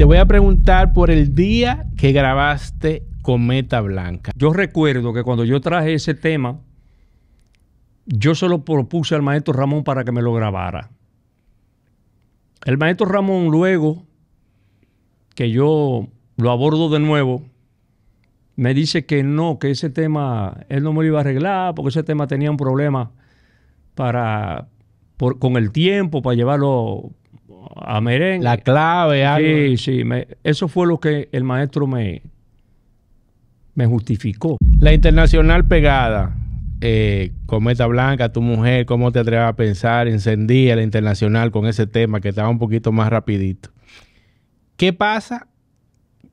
Te voy a preguntar por el día que grabaste Cometa Blanca. Yo recuerdo que cuando yo traje ese tema, yo se lo propuse al maestro Ramón para que me lo grabara. El maestro Ramón luego que yo lo abordo de nuevo, me dice que no, que ese tema él no me lo iba a arreglar porque ese tema tenía un problema para, con el tiempo, para llevarlo a merengue. La clave, algo. Sí, sí. eso fue lo que el maestro me, me justificó. La internacional pegada. Eh, Cometa Blanca, tu mujer, ¿cómo te atreves a pensar? Encendía la internacional con ese tema que estaba un poquito más rapidito. ¿Qué pasa?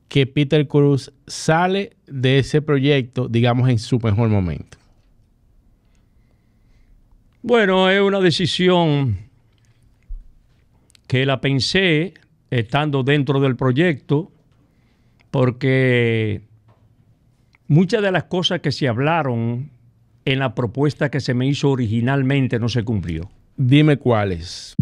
Que Peter Cruz sale de ese proyecto, digamos, en su mejor momento. Bueno, es una decisión que la pensé estando dentro del proyecto, porque muchas de las cosas que se hablaron en la propuesta que se me hizo originalmente no se cumplió. Dime cuáles.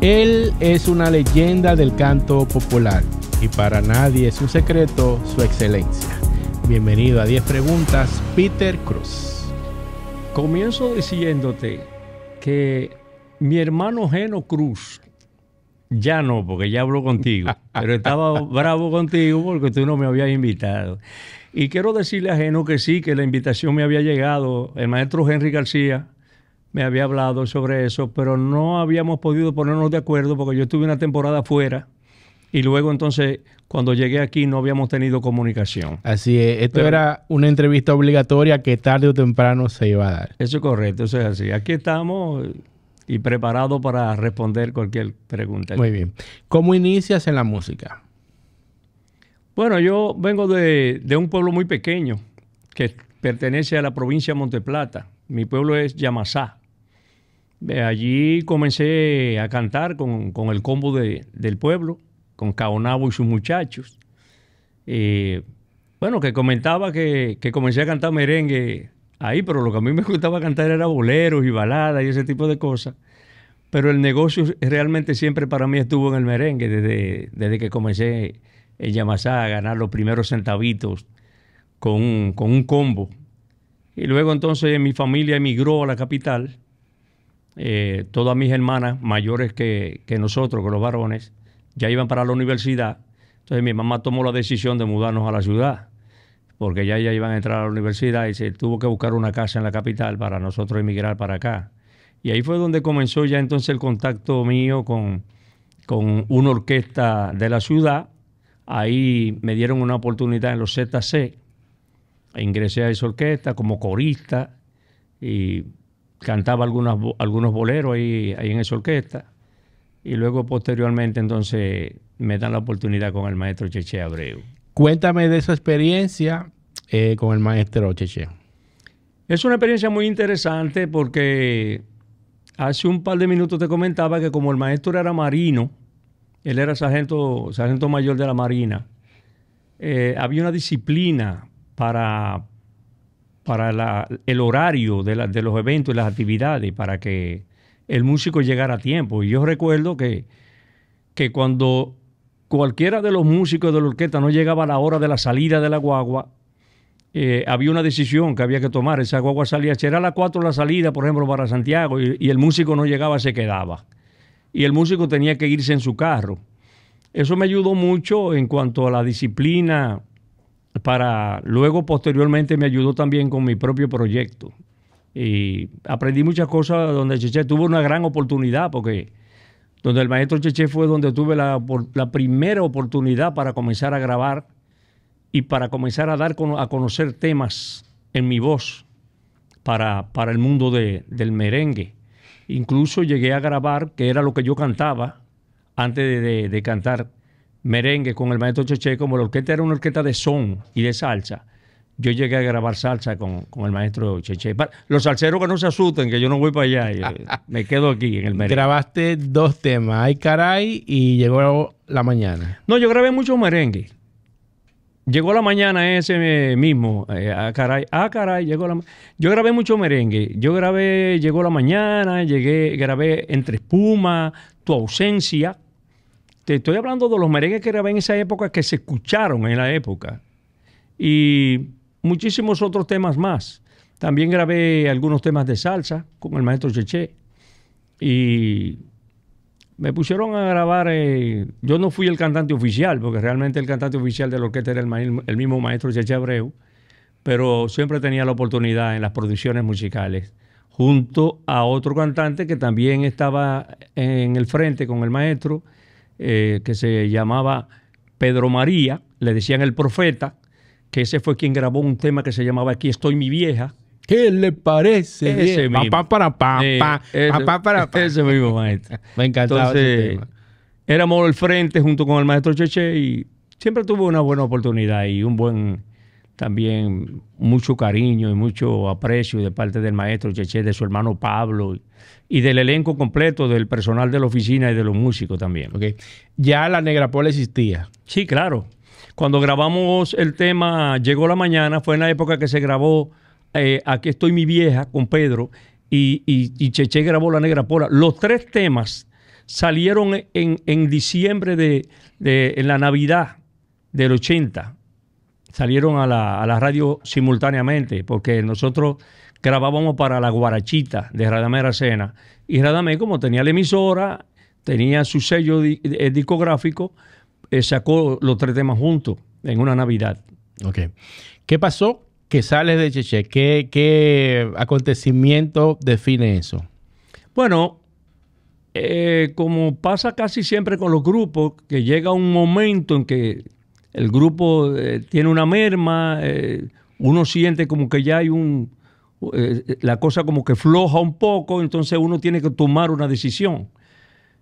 Él es una leyenda del canto popular y para nadie es un secreto su excelencia. Bienvenido a 10 preguntas, Peter Cruz. Comienzo diciéndote que mi hermano Geno Cruz, ya no, porque ya hablo contigo, pero estaba bravo contigo porque tú no me habías invitado. Y quiero decirle a Geno que sí, que la invitación me había llegado. El maestro Henry García me había hablado sobre eso, pero no habíamos podido ponernos de acuerdo porque yo estuve una temporada fuera y luego entonces cuando llegué aquí no habíamos tenido comunicación. Así es, esto era una entrevista obligatoria que tarde o temprano se iba a dar. Eso es correcto, eso es así. Aquí estamos y preparados para responder cualquier pregunta. Muy bien. ¿Cómo inicias en la música? Bueno, yo vengo de, un pueblo muy pequeño que pertenece a la provincia de Monteplata. Mi pueblo es Yamasá. Allí comencé a cantar con, el combo del pueblo con Caonabo y sus muchachos. Eh, bueno, que comentaba que, que, comencé a cantar merengue ahí, pero lo que a mí me gustaba cantar era boleros y baladas y ese tipo de cosas. Pero el negocio realmente siempre para mí estuvo en el merengue, desde, desde que comencé en eh, Yamasá a ganar los primeros centavitos con un, con un combo. Y luego entonces mi familia emigró a la capital. Eh, todas mis hermanas mayores que, que nosotros, que los varones, ya iban para la universidad. Entonces mi mamá tomó la decisión de mudarnos a la ciudad, porque ya, ya iban a entrar a la universidad y se tuvo que buscar una casa en la capital para nosotros emigrar para acá. Y ahí fue donde comenzó ya entonces el contacto mío con, con una orquesta de la ciudad. Ahí me dieron una oportunidad en los ZC. Ingresé a esa orquesta como corista y cantaba algunos boleros ahí, ahí en esa orquesta. Y luego posteriormente entonces me dan la oportunidad con el maestro Cheche Abreu. Cuéntame de su experiencia eh, con el maestro Cheche. Es una experiencia muy interesante porque hace un par de minutos te comentaba que como el maestro era marino, él era sargento, sargento mayor de la Marina, eh, había una disciplina para, para el horario de, los eventos y las actividades, para que el músico llegara a tiempo. Y yo recuerdo que, cuando cualquiera de los músicos de la orquesta no llegaba a la hora de la salida de la guagua, eh, había una decisión que había que tomar. Esa guagua salía, si era a las 4 la salida, por ejemplo, para Santiago, y, y, el músico no llegaba, se quedaba. Y el músico tenía que irse en su carro. Eso me ayudó mucho en cuanto a la disciplina para luego posteriormente me ayudó también con mi propio proyecto. Y aprendí muchas cosas donde Cheche tuvo una gran oportunidad, porque donde el maestro Cheche fue donde tuve la, primera oportunidad para comenzar a grabar y para comenzar a dar a conocer temas en mi voz para, para el mundo de, del merengue. Incluso llegué a grabar, que era lo que yo cantaba antes de, de, cantar merengue con el maestro Cheche, como la orquesta era una orquesta de son y de salsa yo llegué a grabar salsa con, el maestro Cheche. Los salseros que no se asusten, que yo no voy para allá, eh, me quedo aquí en el merengue. Grabaste dos temas, Ay Caray y Llegó la Mañana. No, yo grabé mucho merengue Llegó la mañana ese eh, mismo, eh, a ah caray, ah caray, llegó la Yo grabé mucho merengue, yo grabé Llegó la mañana, llegué, grabé Entre espuma, Tu ausencia. Te estoy hablando de los merengues que grabé en esa época que se escucharon en la época. Y muchísimos otros temas más. También grabé algunos temas de salsa con el maestro Cheche. Y me pusieron a grabar. Eh, yo no fui el cantante oficial, porque realmente el cantante oficial de la orquesta era el, mismo maestro Cheche Abreu. Pero siempre tenía la oportunidad en las producciones musicales, junto a otro cantante que también estaba en el frente con el maestro, eh, que se llamaba Pedro María, le decían el profeta que ese fue quien grabó un tema que se llamaba Aquí estoy mi vieja. ¿Qué le parece? Ese mismo. Papá para papá, papá para papá. Ese mismo maestro. Me encantaba ese tema. Éramos el frente junto con el maestro Cheche y siempre tuvo una buena oportunidad y un buen también mucho cariño y mucho aprecio de parte del maestro Cheche, de su hermano Pablo y del elenco completo, del personal de la oficina y de los músicos también. Okay. Ya la Negra Pola existía. Sí, claro. Cuando grabamos el tema Llegó la mañana, fue en la época que se grabó eh, Aquí estoy mi vieja con Pedro y, y, Cheche grabó La Negra Pola. Los tres temas salieron en, diciembre de, en la Navidad del 80. Salieron a la, radio simultáneamente porque nosotros grabábamos para la guarachita de Radamé Aracena. Y Radamé, como tenía la emisora, tenía su sello eh, discográfico, eh, sacó los tres temas juntos en una Navidad. Ok. ¿Qué pasó que sales de Cheche? ¿Qué, acontecimiento define eso? Bueno, eh, como pasa casi siempre con los grupos, que llega un momento en que el grupo eh, tiene una merma, uno siente como que ya hay un, la cosa como que floja un poco, entonces uno tiene que tomar una decisión.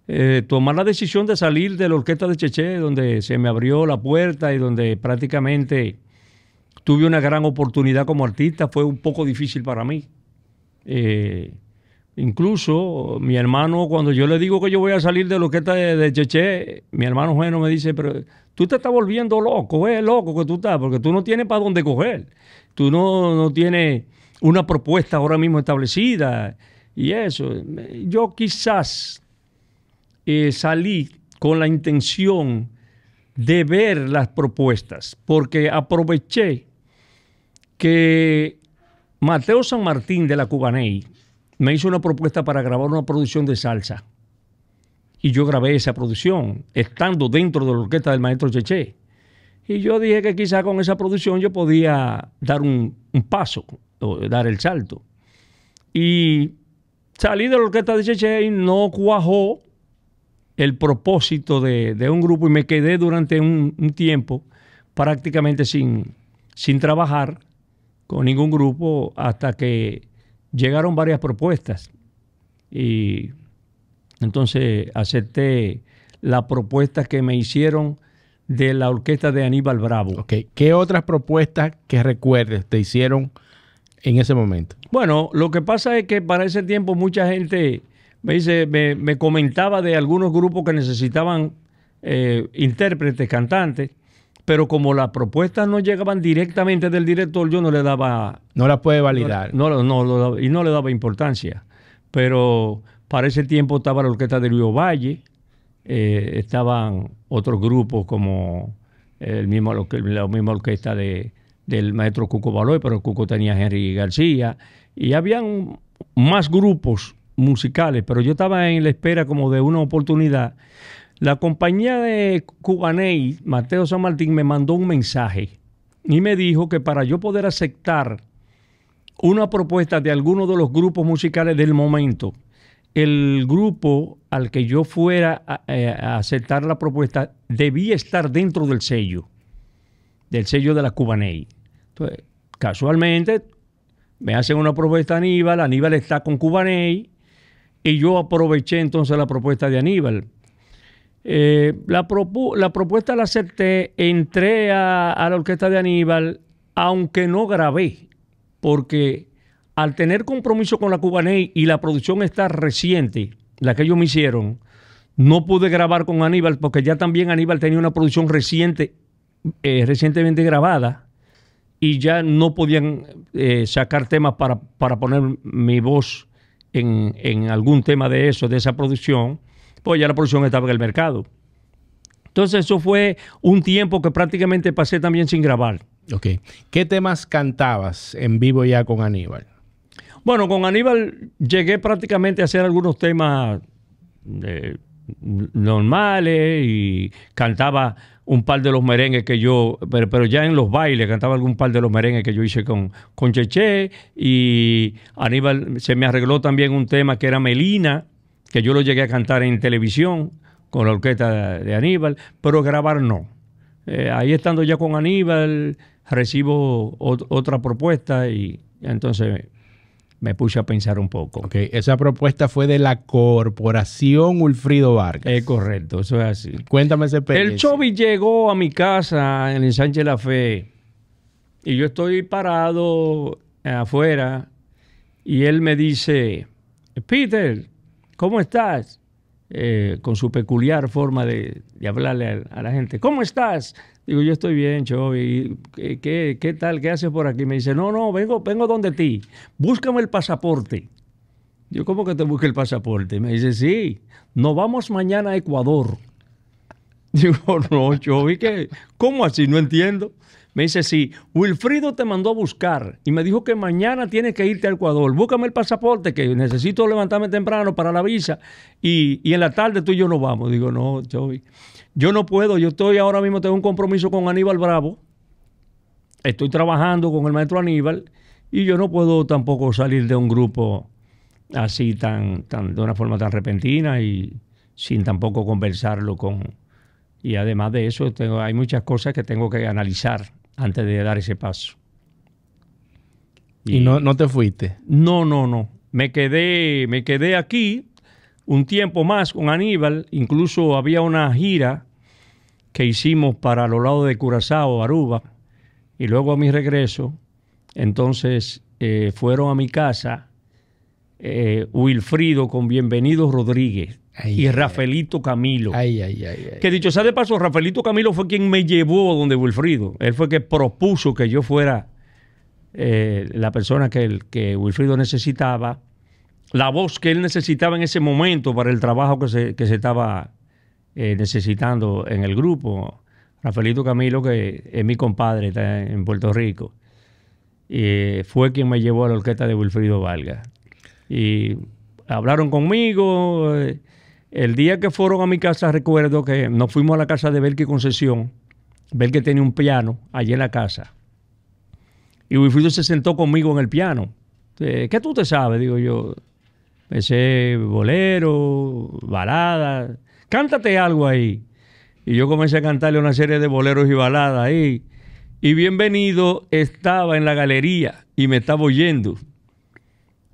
Eh, tomar la decisión de salir de la orquesta de Cheche, donde se me abrió la puerta y donde prácticamente tuve una gran oportunidad como artista, fue un poco difícil para mí. Eh, incluso mi hermano, cuando yo le digo que yo voy a salir de la orquesta de, Cheche, mi hermano bueno me dice, pero tú te estás volviendo loco, es eh, loco que tú estás, porque tú no tienes para dónde coger, tú no, no tienes una propuesta ahora mismo establecida. Y eso, yo quizás eh, salí con la intención de ver las propuestas, porque aproveché que Mateo San Martín de la Cubaney me hizo una propuesta para grabar una producción de salsa. Y yo grabé esa producción, estando dentro de la orquesta del maestro Cheche. Y yo dije que quizá con esa producción yo podía dar un, paso, o dar el salto. Y salí de la orquesta de Cheche y no cuajó el propósito de, un grupo y me quedé durante un, tiempo prácticamente sin, sin, trabajar con ningún grupo hasta que llegaron varias propuestas. Y entonces acepté la propuesta que me hicieron de la orquesta de Aníbal Bravo. ¿Qué otras propuestas que recuerdes te hicieron en ese momento? Bueno, lo que pasa es que para ese tiempo mucha gente me dice, me, comentaba de algunos grupos que necesitaban eh, intérpretes, cantantes, pero como las propuestas no llegaban directamente del director, yo no le daba... No las puede validar. No, no, y no le daba importancia. Pero para ese tiempo estaba la orquesta de Río Valle, eh, estaban otros grupos como el mismo, la misma orquesta de, del maestro Cuco Baloy, pero Cuco tenía a Henry García, y habían más grupos musicales, pero yo estaba en la espera como de una oportunidad. La compañía de Cubaney, Mateo San Martín, me mandó un mensaje y me dijo que para yo poder aceptar una propuesta de alguno de los grupos musicales del momento, el grupo al que yo fuera a, eh, aceptar la propuesta debía estar dentro del sello, del sello de la Cubaney. Entonces, casualmente, me hacen una propuesta Aníbal, Aníbal está con Cubaney, y yo aproveché entonces la propuesta de Aníbal. Eh, la, la, propuesta la acepté, entré a, la orquesta de Aníbal, aunque no grabé, porque al tener compromiso con la Cubaney y la producción está reciente, la que ellos me hicieron, no pude grabar con Aníbal porque ya también Aníbal tenía una producción reciente, eh, recientemente grabada y ya no podían eh, sacar temas para, para poner mi voz en, algún tema de eso, de esa producción, pues ya la producción estaba en el mercado. Entonces eso fue un tiempo que prácticamente pasé también sin grabar. Ok. ¿Qué temas cantabas en vivo ya con Aníbal? Bueno, con Aníbal llegué prácticamente a hacer algunos temas eh, normales y cantaba un par de los merengues que yo, pero, pero, ya en los bailes cantaba algún par de los merengues que yo hice con, con Cheche y Aníbal se me arregló también un tema que era Melina, que yo lo llegué a cantar en televisión con la orquesta de Aníbal, pero grabar no. Eh, ahí estando ya con Aníbal, recibo otra propuesta y entonces me puse a pensar un poco. Okay. Esa propuesta fue de la Corporación Ulfrido Vargas. Es correcto, eso es así. Cuéntame ese pedo. El Chobi llegó a mi casa en el Sánchez La Fe y yo estoy parado afuera y él me dice, Peter, ¿cómo estás? Eh, con su peculiar forma de, hablarle a, a la gente. ¿Cómo estás? Digo, yo estoy bien, Chovy. Eh, ¿Qué, tal? ¿Qué haces por aquí? Me dice, no, no, vengo, vengo donde ti. Búscame el pasaporte. Yo, ¿cómo que te busque el pasaporte? Me dice, sí, nos vamos mañana a Ecuador. Digo, no, Chovy, ¿qué? ¿cómo así? No entiendo. Me dice, sí, Wilfrido te mandó a buscar y me dijo que mañana tienes que irte a Ecuador. Búscame el pasaporte que necesito levantarme temprano para la visa y, en la tarde tú y yo nos vamos. Digo, no, Chovy. Yo no puedo, yo estoy ahora mismo, tengo un compromiso con Aníbal Bravo, estoy trabajando con el maestro Aníbal y yo no puedo tampoco salir de un grupo así tan, tan de una forma tan repentina y sin tampoco conversarlo con y además de eso tengo, hay muchas cosas que tengo que analizar antes de dar ese paso. Y, no, no te fuiste. No, no, no. Me quedé, me quedé aquí un tiempo más con Aníbal. Incluso había una gira que hicimos para los lados de Curazao, Aruba, y luego a mi regreso, entonces eh, fueron a mi casa eh, Wilfrido con Bienvenido Rodríguez y Rafaelito Camilo. Ay, ay, que dicho sea de paso, Rafaelito Camilo fue quien me llevó donde Wilfrido. Él fue que propuso que yo fuera eh, la persona que, que Wilfrido necesitaba, la voz que él necesitaba en ese momento para el trabajo que se, que se estaba eh, necesitando en el grupo. Rafaelito Camilo, que es mi compadre, está en Puerto Rico, Y eh, fue quien me llevó a la orquesta de Wilfrido Valga. Y hablaron conmigo. Eh, el día que fueron a mi casa, recuerdo que nos fuimos a la casa de Belki Concesión. Belki tenía un piano allí en la casa. Y Wilfrido se sentó conmigo en el piano. ¿Qué tú te sabes? Digo yo. Pensé bolero, balada cántate algo ahí. Y yo comencé a cantarle una serie de boleros y baladas ahí. Y bienvenido estaba en la galería y me estaba oyendo.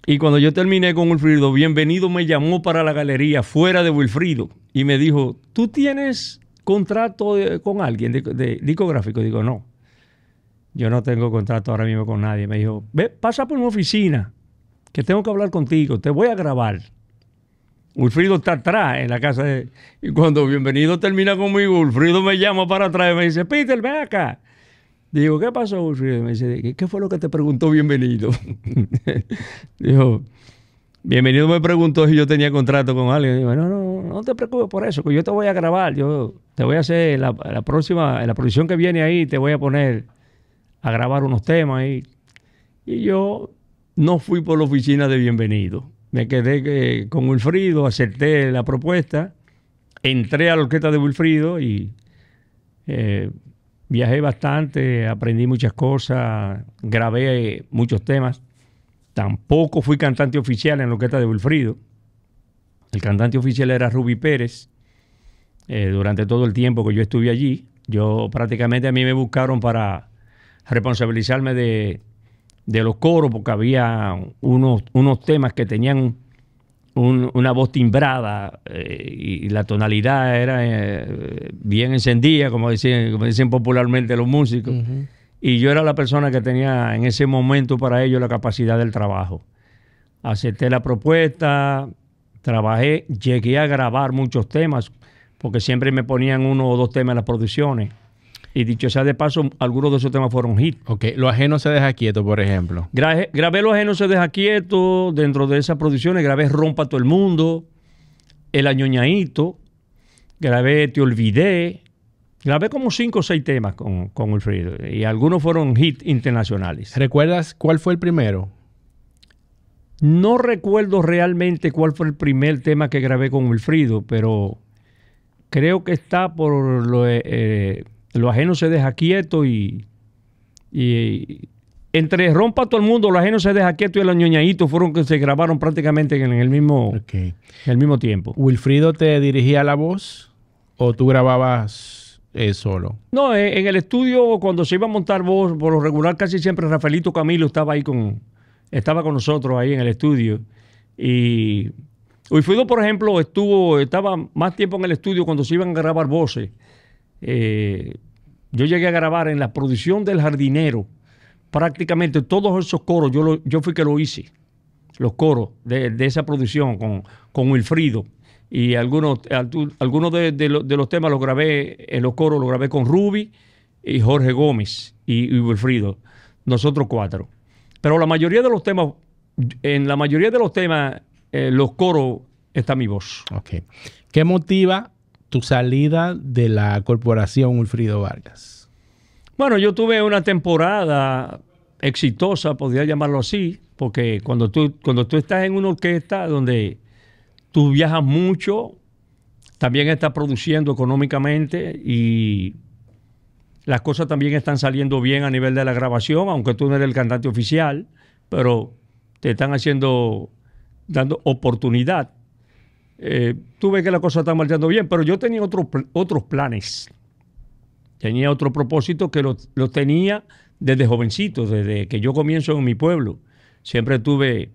Y cuando yo terminé con Wilfrido, bienvenido me llamó para la galería fuera de Wilfrido y me dijo, ¿tú tienes contrato eh, con alguien de, de, discográfico? Digo, no, yo no tengo contrato ahora mismo con nadie. Me dijo, ve, pasa por mi oficina, que tengo que hablar contigo, te voy a grabar. Wilfrido está atrás en la casa de... Y cuando bienvenido termina conmigo, Wilfrido me llama para atrás y me dice, Peter, ven acá. Digo, ¿qué pasó, Wilfrido? me dice, ¿qué fue lo que te preguntó bienvenido? Dijo, bienvenido me preguntó si yo tenía contrato con alguien. Digo, no, no, no te preocupes por eso, que yo te voy a grabar, yo te voy a hacer la, la próxima, en la producción que viene ahí, te voy a poner a grabar unos temas Y yo no fui por la oficina de bienvenido me quedé eh, con Wilfrido, acepté la propuesta, entré a la orquesta de Wilfrido y eh, viajé bastante, aprendí muchas cosas, grabé muchos temas. Tampoco fui cantante oficial en la orquesta de Wilfrido. El cantante oficial era Ruby Pérez. Eh, durante todo el tiempo que yo estuve allí, yo prácticamente a mí me buscaron para responsabilizarme de de los coros, porque había unos, unos temas que tenían una voz timbrada eh, y la tonalidad era eh, bien encendida, como dicen, popularmente los músicos. Y yo era la persona que tenía en ese momento para ellos la capacidad del trabajo. Acepté la propuesta, trabajé, llegué a grabar muchos temas, porque siempre me ponían uno o dos temas en las producciones. Y dicho sea de paso, algunos de esos temas fueron hits. Ok, Lo ajeno se deja quieto, por ejemplo. grabé Lo ajeno se deja quieto dentro de esas producciones. Grabé Rompa todo el mundo, El Añoñaito, grabé Te Olvidé. Grabé como cinco o seis temas con, con Wilfrido y algunos fueron hits internacionales. ¿Recuerdas cuál fue el primero? No recuerdo realmente cuál fue el primer tema que grabé con Wilfrido, pero creo que está por lo, eh, eh lo ajeno se deja quieto y, y entre rompa todo el mundo, lo ajeno se deja quieto y los ñoñaditos fueron que se grabaron prácticamente en el mismo, el mismo tiempo. ¿Wilfrido te dirigía la voz o tú grababas eh, solo? No, eh, en el estudio cuando se iba a montar voz, por lo regular casi siempre Rafaelito Camilo estaba ahí con, estaba con nosotros ahí en el estudio. Y Wilfrido, por ejemplo, estuvo, estaba más tiempo en el estudio cuando se iban a grabar voces. Eh, yo llegué a grabar en la producción del jardinero, prácticamente todos esos coros, yo, fui que lo hice, los coros de, esa producción con, Wilfrido. Y algunos, algunos de, los temas los grabé, en eh, los coros los grabé con Ruby y Jorge Gómez y, Wilfrido, nosotros cuatro. Pero la mayoría de los temas, en la mayoría de los temas, eh, los coros está mi voz. Okay. ¿Qué motiva tu salida de la corporación Ulfrido Vargas? Bueno, yo tuve una temporada exitosa, podría llamarlo así, porque cuando tú, cuando tú estás en una orquesta donde tú viajas mucho, también estás produciendo económicamente y las cosas también están saliendo bien a nivel de la grabación, aunque tú no eres el cantante oficial, pero te están haciendo, dando oportunidad eh, tuve que la cosa está marchando bien, pero yo tenía otros otros planes. Tenía otro propósito que lo tenía desde jovencito, desde que yo comienzo en mi pueblo. Siempre tuve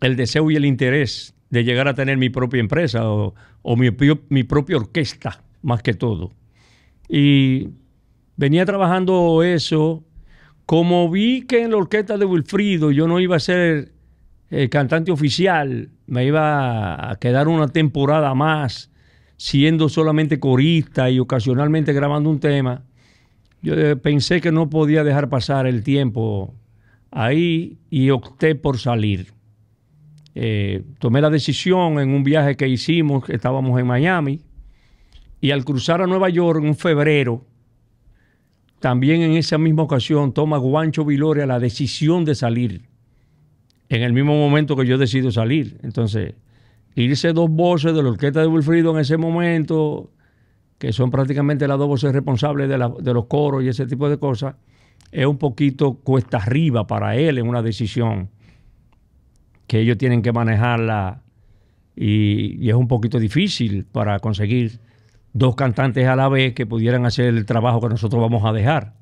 el deseo y el interés de llegar a tener mi propia empresa o, mi, propia orquesta, más que todo. Y venía trabajando eso. Como vi que en la orquesta de Wilfrido yo no iba a ser eh, cantante oficial, me iba a quedar una temporada más siendo solamente corista y ocasionalmente grabando un tema, yo eh, pensé que no podía dejar pasar el tiempo ahí y opté por salir. Eh, tomé la decisión en un viaje que hicimos, estábamos en Miami, y al cruzar a Nueva York en febrero, también en esa misma ocasión toma Guancho Viloria la decisión de salir en el mismo momento que yo decido salir. Entonces, irse dos voces de la orquesta de Wilfrido en ese momento, que son prácticamente las dos voces responsables de, los coros y ese tipo de cosas, es un poquito cuesta arriba para él en una decisión que ellos tienen que manejarla y, y es un poquito difícil para conseguir dos cantantes a la vez que pudieran hacer el trabajo que nosotros vamos a dejar.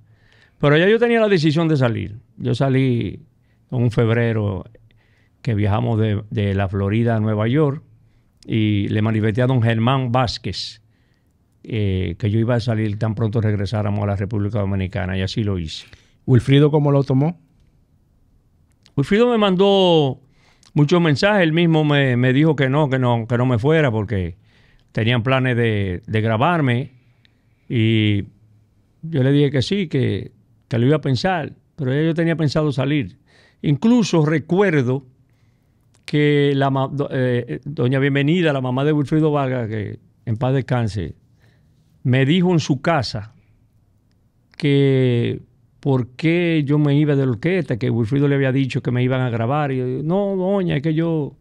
Pero ya yo tenía la decisión de salir. Yo salí en un febrero que viajamos de, la Florida a Nueva York y le manifesté a don Germán Vázquez eh, que yo iba a salir tan pronto regresáramos a la República Dominicana y así lo hice. ¿Wilfrido cómo lo tomó? Wilfrido me mandó muchos mensajes, él mismo me, dijo que no, que no, que no me fuera porque tenían planes de, de grabarme y yo le dije que sí, que, que, lo iba a pensar, pero yo tenía pensado salir. Incluso recuerdo que la eh, doña Bienvenida, la mamá de Wilfrido Vargas, que en paz descanse, me dijo en su casa que por qué yo me iba de la orquesta, que Wilfrido le había dicho que me iban a grabar. Y yo, no, doña, es que yo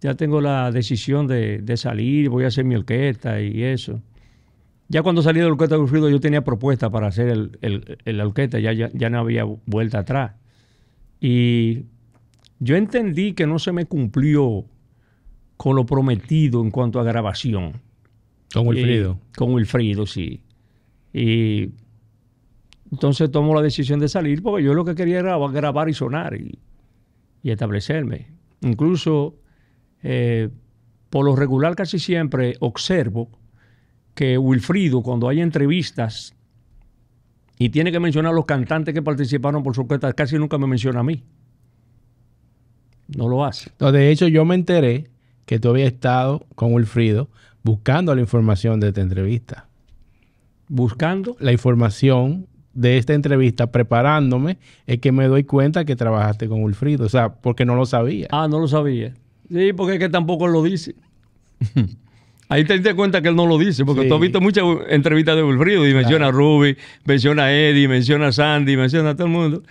ya tengo la decisión de, salir, voy a hacer mi orquesta y eso. Ya cuando salí de la orquesta de Wilfrido yo tenía propuesta para hacer el, el, orquesta, ya, ya, ya no había vuelta atrás. Y yo entendí que no se me cumplió con lo prometido en cuanto a grabación. Con Wilfrido. con Wilfrido, sí. Y entonces tomo la decisión de salir porque yo lo que quería era grabar y sonar y, establecerme. Incluso, eh, por lo regular casi siempre observo que Wilfrido, cuando hay entrevistas y tiene que mencionar a los cantantes que participaron por su cuenta, casi nunca me menciona a mí no lo hace. de hecho, yo me enteré que tú habías estado con Wilfrido buscando la información de esta entrevista. ¿Buscando? La información de esta entrevista, preparándome, es que me doy cuenta que trabajaste con Wilfrido. O sea, porque no lo sabía. Ah, no lo sabía. Sí, porque es que tampoco lo dice. Ahí te diste cuenta que él no lo dice, porque tú has visto muchas entrevistas de Wilfrido y menciona a Ruby, menciona a Eddie, menciona a Sandy, menciona a todo el mundo.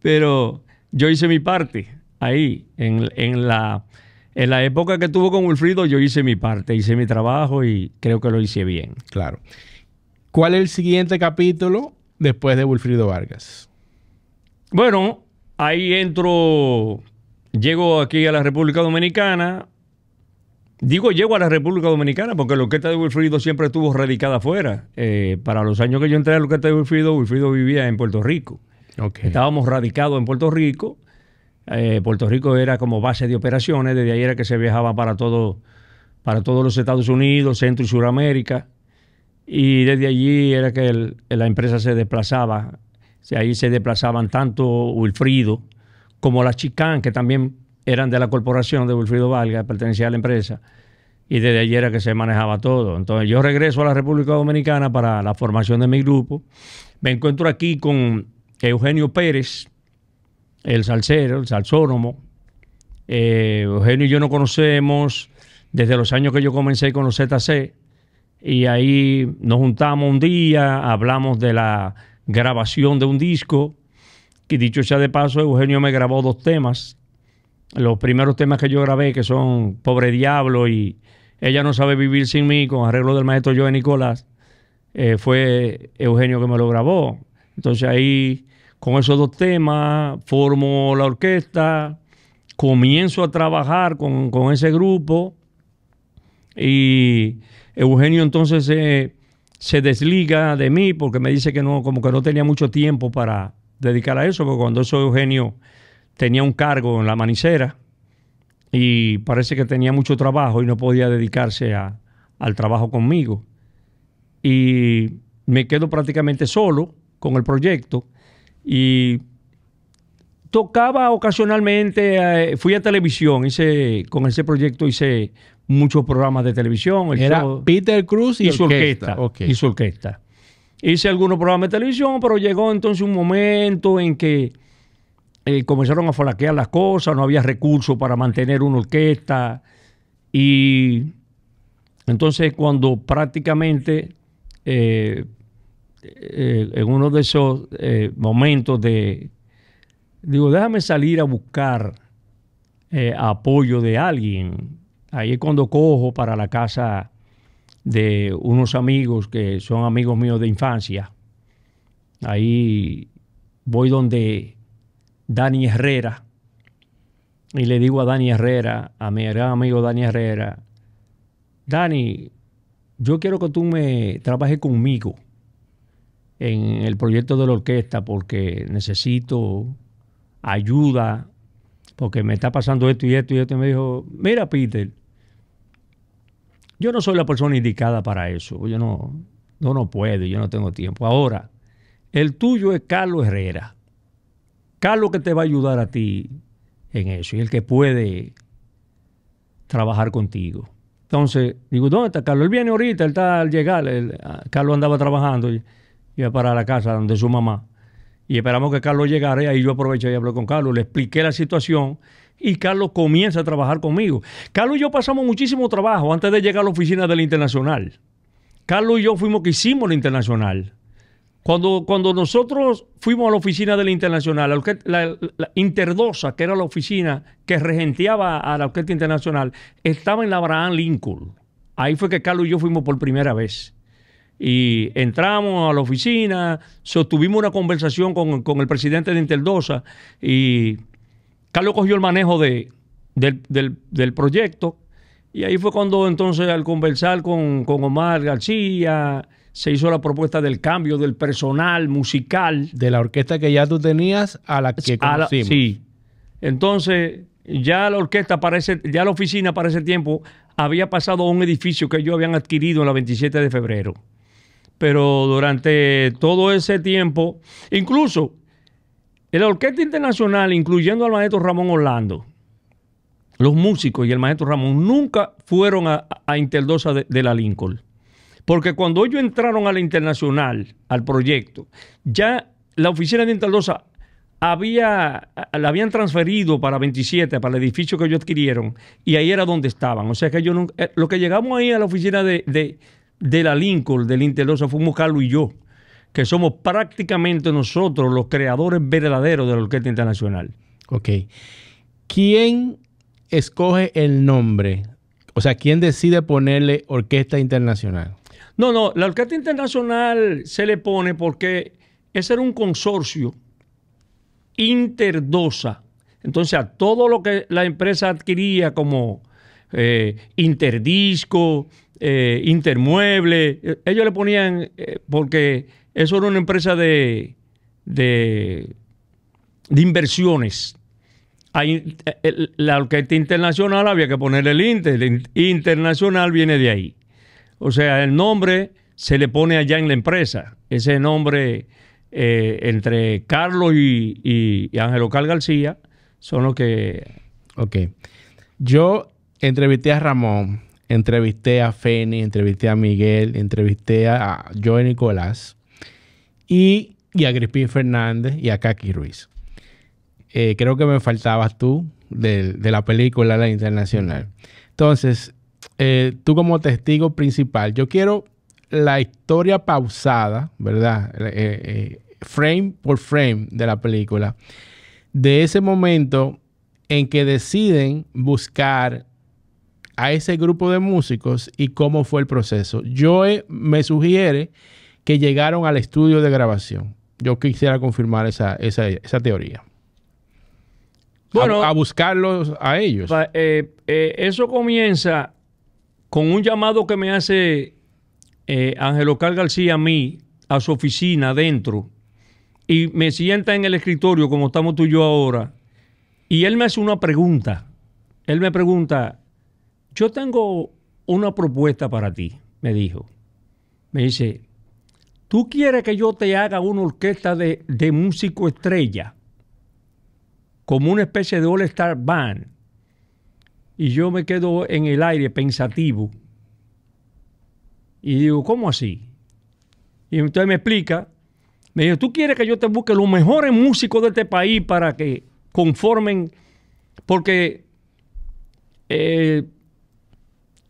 Pero yo hice mi parte ahí, en, en, la, época que tuvo con Wilfrido, yo hice mi parte, hice mi trabajo y creo que lo hice bien. Claro. ¿Cuál es el siguiente capítulo después de Wilfrido Vargas? Bueno, ahí entro, llego aquí a la República Dominicana. Digo, llego a la República Dominicana porque la orquesta de Wilfrido siempre estuvo radicada afuera. Eh, para los años que yo entré a la orquesta de Wilfrido, Wilfrido vivía en Puerto Rico. Estábamos radicados en Puerto Rico eh, Puerto Rico era como base de operaciones, desde ahí era que se viajaba para, todo, para todos los Estados Unidos, Centro y Suramérica, y desde allí era que la empresa se desplazaba, ahí se desplazaban tanto Wilfrido como la Chicán, que también eran de la corporación de Wilfrido Valga, pertenecía a la empresa, y desde allí era que se manejaba todo. Entonces yo regreso a la República Dominicana para la formación de mi grupo, me encuentro aquí con Eugenio Pérez, el salsero, el salsónomo. Eh, Eugenio y yo nos conocemos desde los años que yo comencé con los ZC y ahí nos juntamos un día, hablamos de la grabación de un disco ...que dicho sea de paso, Eugenio me grabó dos temas. Los primeros temas que yo grabé, que son Pobre Diablo y Ella no sabe vivir sin mí, con arreglo del maestro Joe Nicolás, eh, fue Eugenio que me lo grabó. Entonces ahí con esos dos temas, formo la orquesta, comienzo a trabajar con, ese grupo y Eugenio entonces se, desliga de mí porque me dice que no, como que no tenía mucho tiempo para dedicar a eso, porque cuando eso Eugenio tenía un cargo en la manicera y parece que tenía mucho trabajo y no podía dedicarse a, al trabajo conmigo. Y me quedo prácticamente solo con el proyecto y tocaba ocasionalmente, eh, fui a televisión, hice con ese proyecto hice muchos programas de televisión. Era Peter Cruz y, su orquesta. Hice algunos programas de televisión, pero llegó entonces un momento en que eh, comenzaron a flaquear las cosas, no había recursos para mantener una orquesta. Y entonces cuando prácticamente eh, eh, en uno de esos eh, momentos de, digo, déjame salir a buscar eh, apoyo de alguien. Ahí es cuando cojo para la casa de unos amigos que son amigos míos de infancia. Ahí voy donde Dani Herrera y le digo a Dani Herrera, a mi gran amigo Dani Herrera, Dani, yo quiero que tú me trabajes conmigo en el proyecto de la orquesta porque necesito ayuda, porque me está pasando esto y esto y esto. Y me dijo, mira Peter, yo no soy la persona indicada para eso, yo no, no, no puedo, yo no tengo tiempo. Ahora, el tuyo es Carlos Herrera. Carlos que te va a ayudar a ti en eso y el que puede trabajar contigo. Entonces, digo, ¿dónde está Carlos? Él viene ahorita, él está al llegar, ah, Carlos andaba trabajando iba para la casa donde su mamá. Y esperamos que Carlos llegara y ahí yo aproveché y hablé con Carlos, le expliqué la situación y Carlos comienza a trabajar conmigo. Carlos y yo pasamos muchísimo trabajo antes de llegar a la oficina del Internacional. Carlos y yo fuimos que hicimos la Internacional. Cuando, cuando nosotros fuimos a la oficina del Internacional, la, la, Interdosa, que era la oficina que regenteaba a la Orquesta Internacional, estaba en la Abraham Lincoln. Ahí fue que Carlos y yo fuimos por primera vez y entramos a la oficina, sostuvimos una conversación con, el presidente de Interdosa y Carlos cogió el manejo de, del, proyecto y ahí fue cuando entonces al conversar con, Omar García se hizo la propuesta del cambio del personal musical. De la orquesta que ya tú tenías a la que conocimos. sí. Entonces ya la orquesta parece ya la oficina para ese tiempo había pasado a un edificio que ellos habían adquirido en la 27 de febrero pero durante todo ese tiempo, incluso la Orquesta Internacional, incluyendo al maestro Ramón Orlando, los músicos y el maestro Ramón nunca fueron a, Interdosa de, la Lincoln. Porque cuando ellos entraron a la Internacional, al proyecto, ya la oficina de Interdosa había, la habían transferido para 27, para el edificio que ellos adquirieron, y ahí era donde estaban. O sea que yo nunca, eh, lo que llegamos ahí a la oficina de, de la Lincoln, del Interdosa, fuimos Carlos y yo, que somos prácticamente nosotros los creadores verdaderos de la Orquesta Internacional. Ok. ¿Quién escoge el nombre? O sea, ¿quién decide ponerle Orquesta Internacional? No, no, la Orquesta Internacional se le pone porque ese era un consorcio interdosa. Entonces, a todo lo que la empresa adquiría como eh, interdisco, eh, intermueble. Eh, ellos le ponían, eh, porque eso era una empresa de, de, inversiones. la Orquesta Internacional había que ponerle el Inter. internacional viene de ahí. O sea, el nombre se le pone allá en la empresa. Ese nombre entre Carlos y, y, Ángel Ocal García son los que... Ok. Yo entrevisté a Ramón entrevisté a Feni, entrevisté a Miguel, entrevisté a Joey Nicolás y, a Crispín Fernández y a Kaki Ruiz. Eh, creo que me faltabas tú de, la película La Internacional. Entonces, eh, tú como testigo principal, yo quiero la historia pausada, ¿verdad? Eh, frame por frame de la película, de ese momento en que deciden buscar a ese grupo de músicos y cómo fue el proceso. Yo eh, me sugiere que llegaron al estudio de grabación. Yo quisiera confirmar esa, teoría. Bueno, a, buscarlos a ellos. Eh, eh, eso comienza con un llamado que me hace Ángel Ocar García a mí, a su oficina adentro, y me sienta en el escritorio como estamos tú y yo ahora, y él me hace una pregunta. Él me pregunta, yo tengo una propuesta para ti, me dijo. Me dice, ¿tú quieres que yo te haga una orquesta de, músico estrella? Como una especie de All Star Band. Y yo me quedo en el aire pensativo. Y digo, ¿cómo así? Y entonces me explica, me dijo, ¿tú quieres que yo te busque los mejores músicos de este país para que conformen? Porque eh,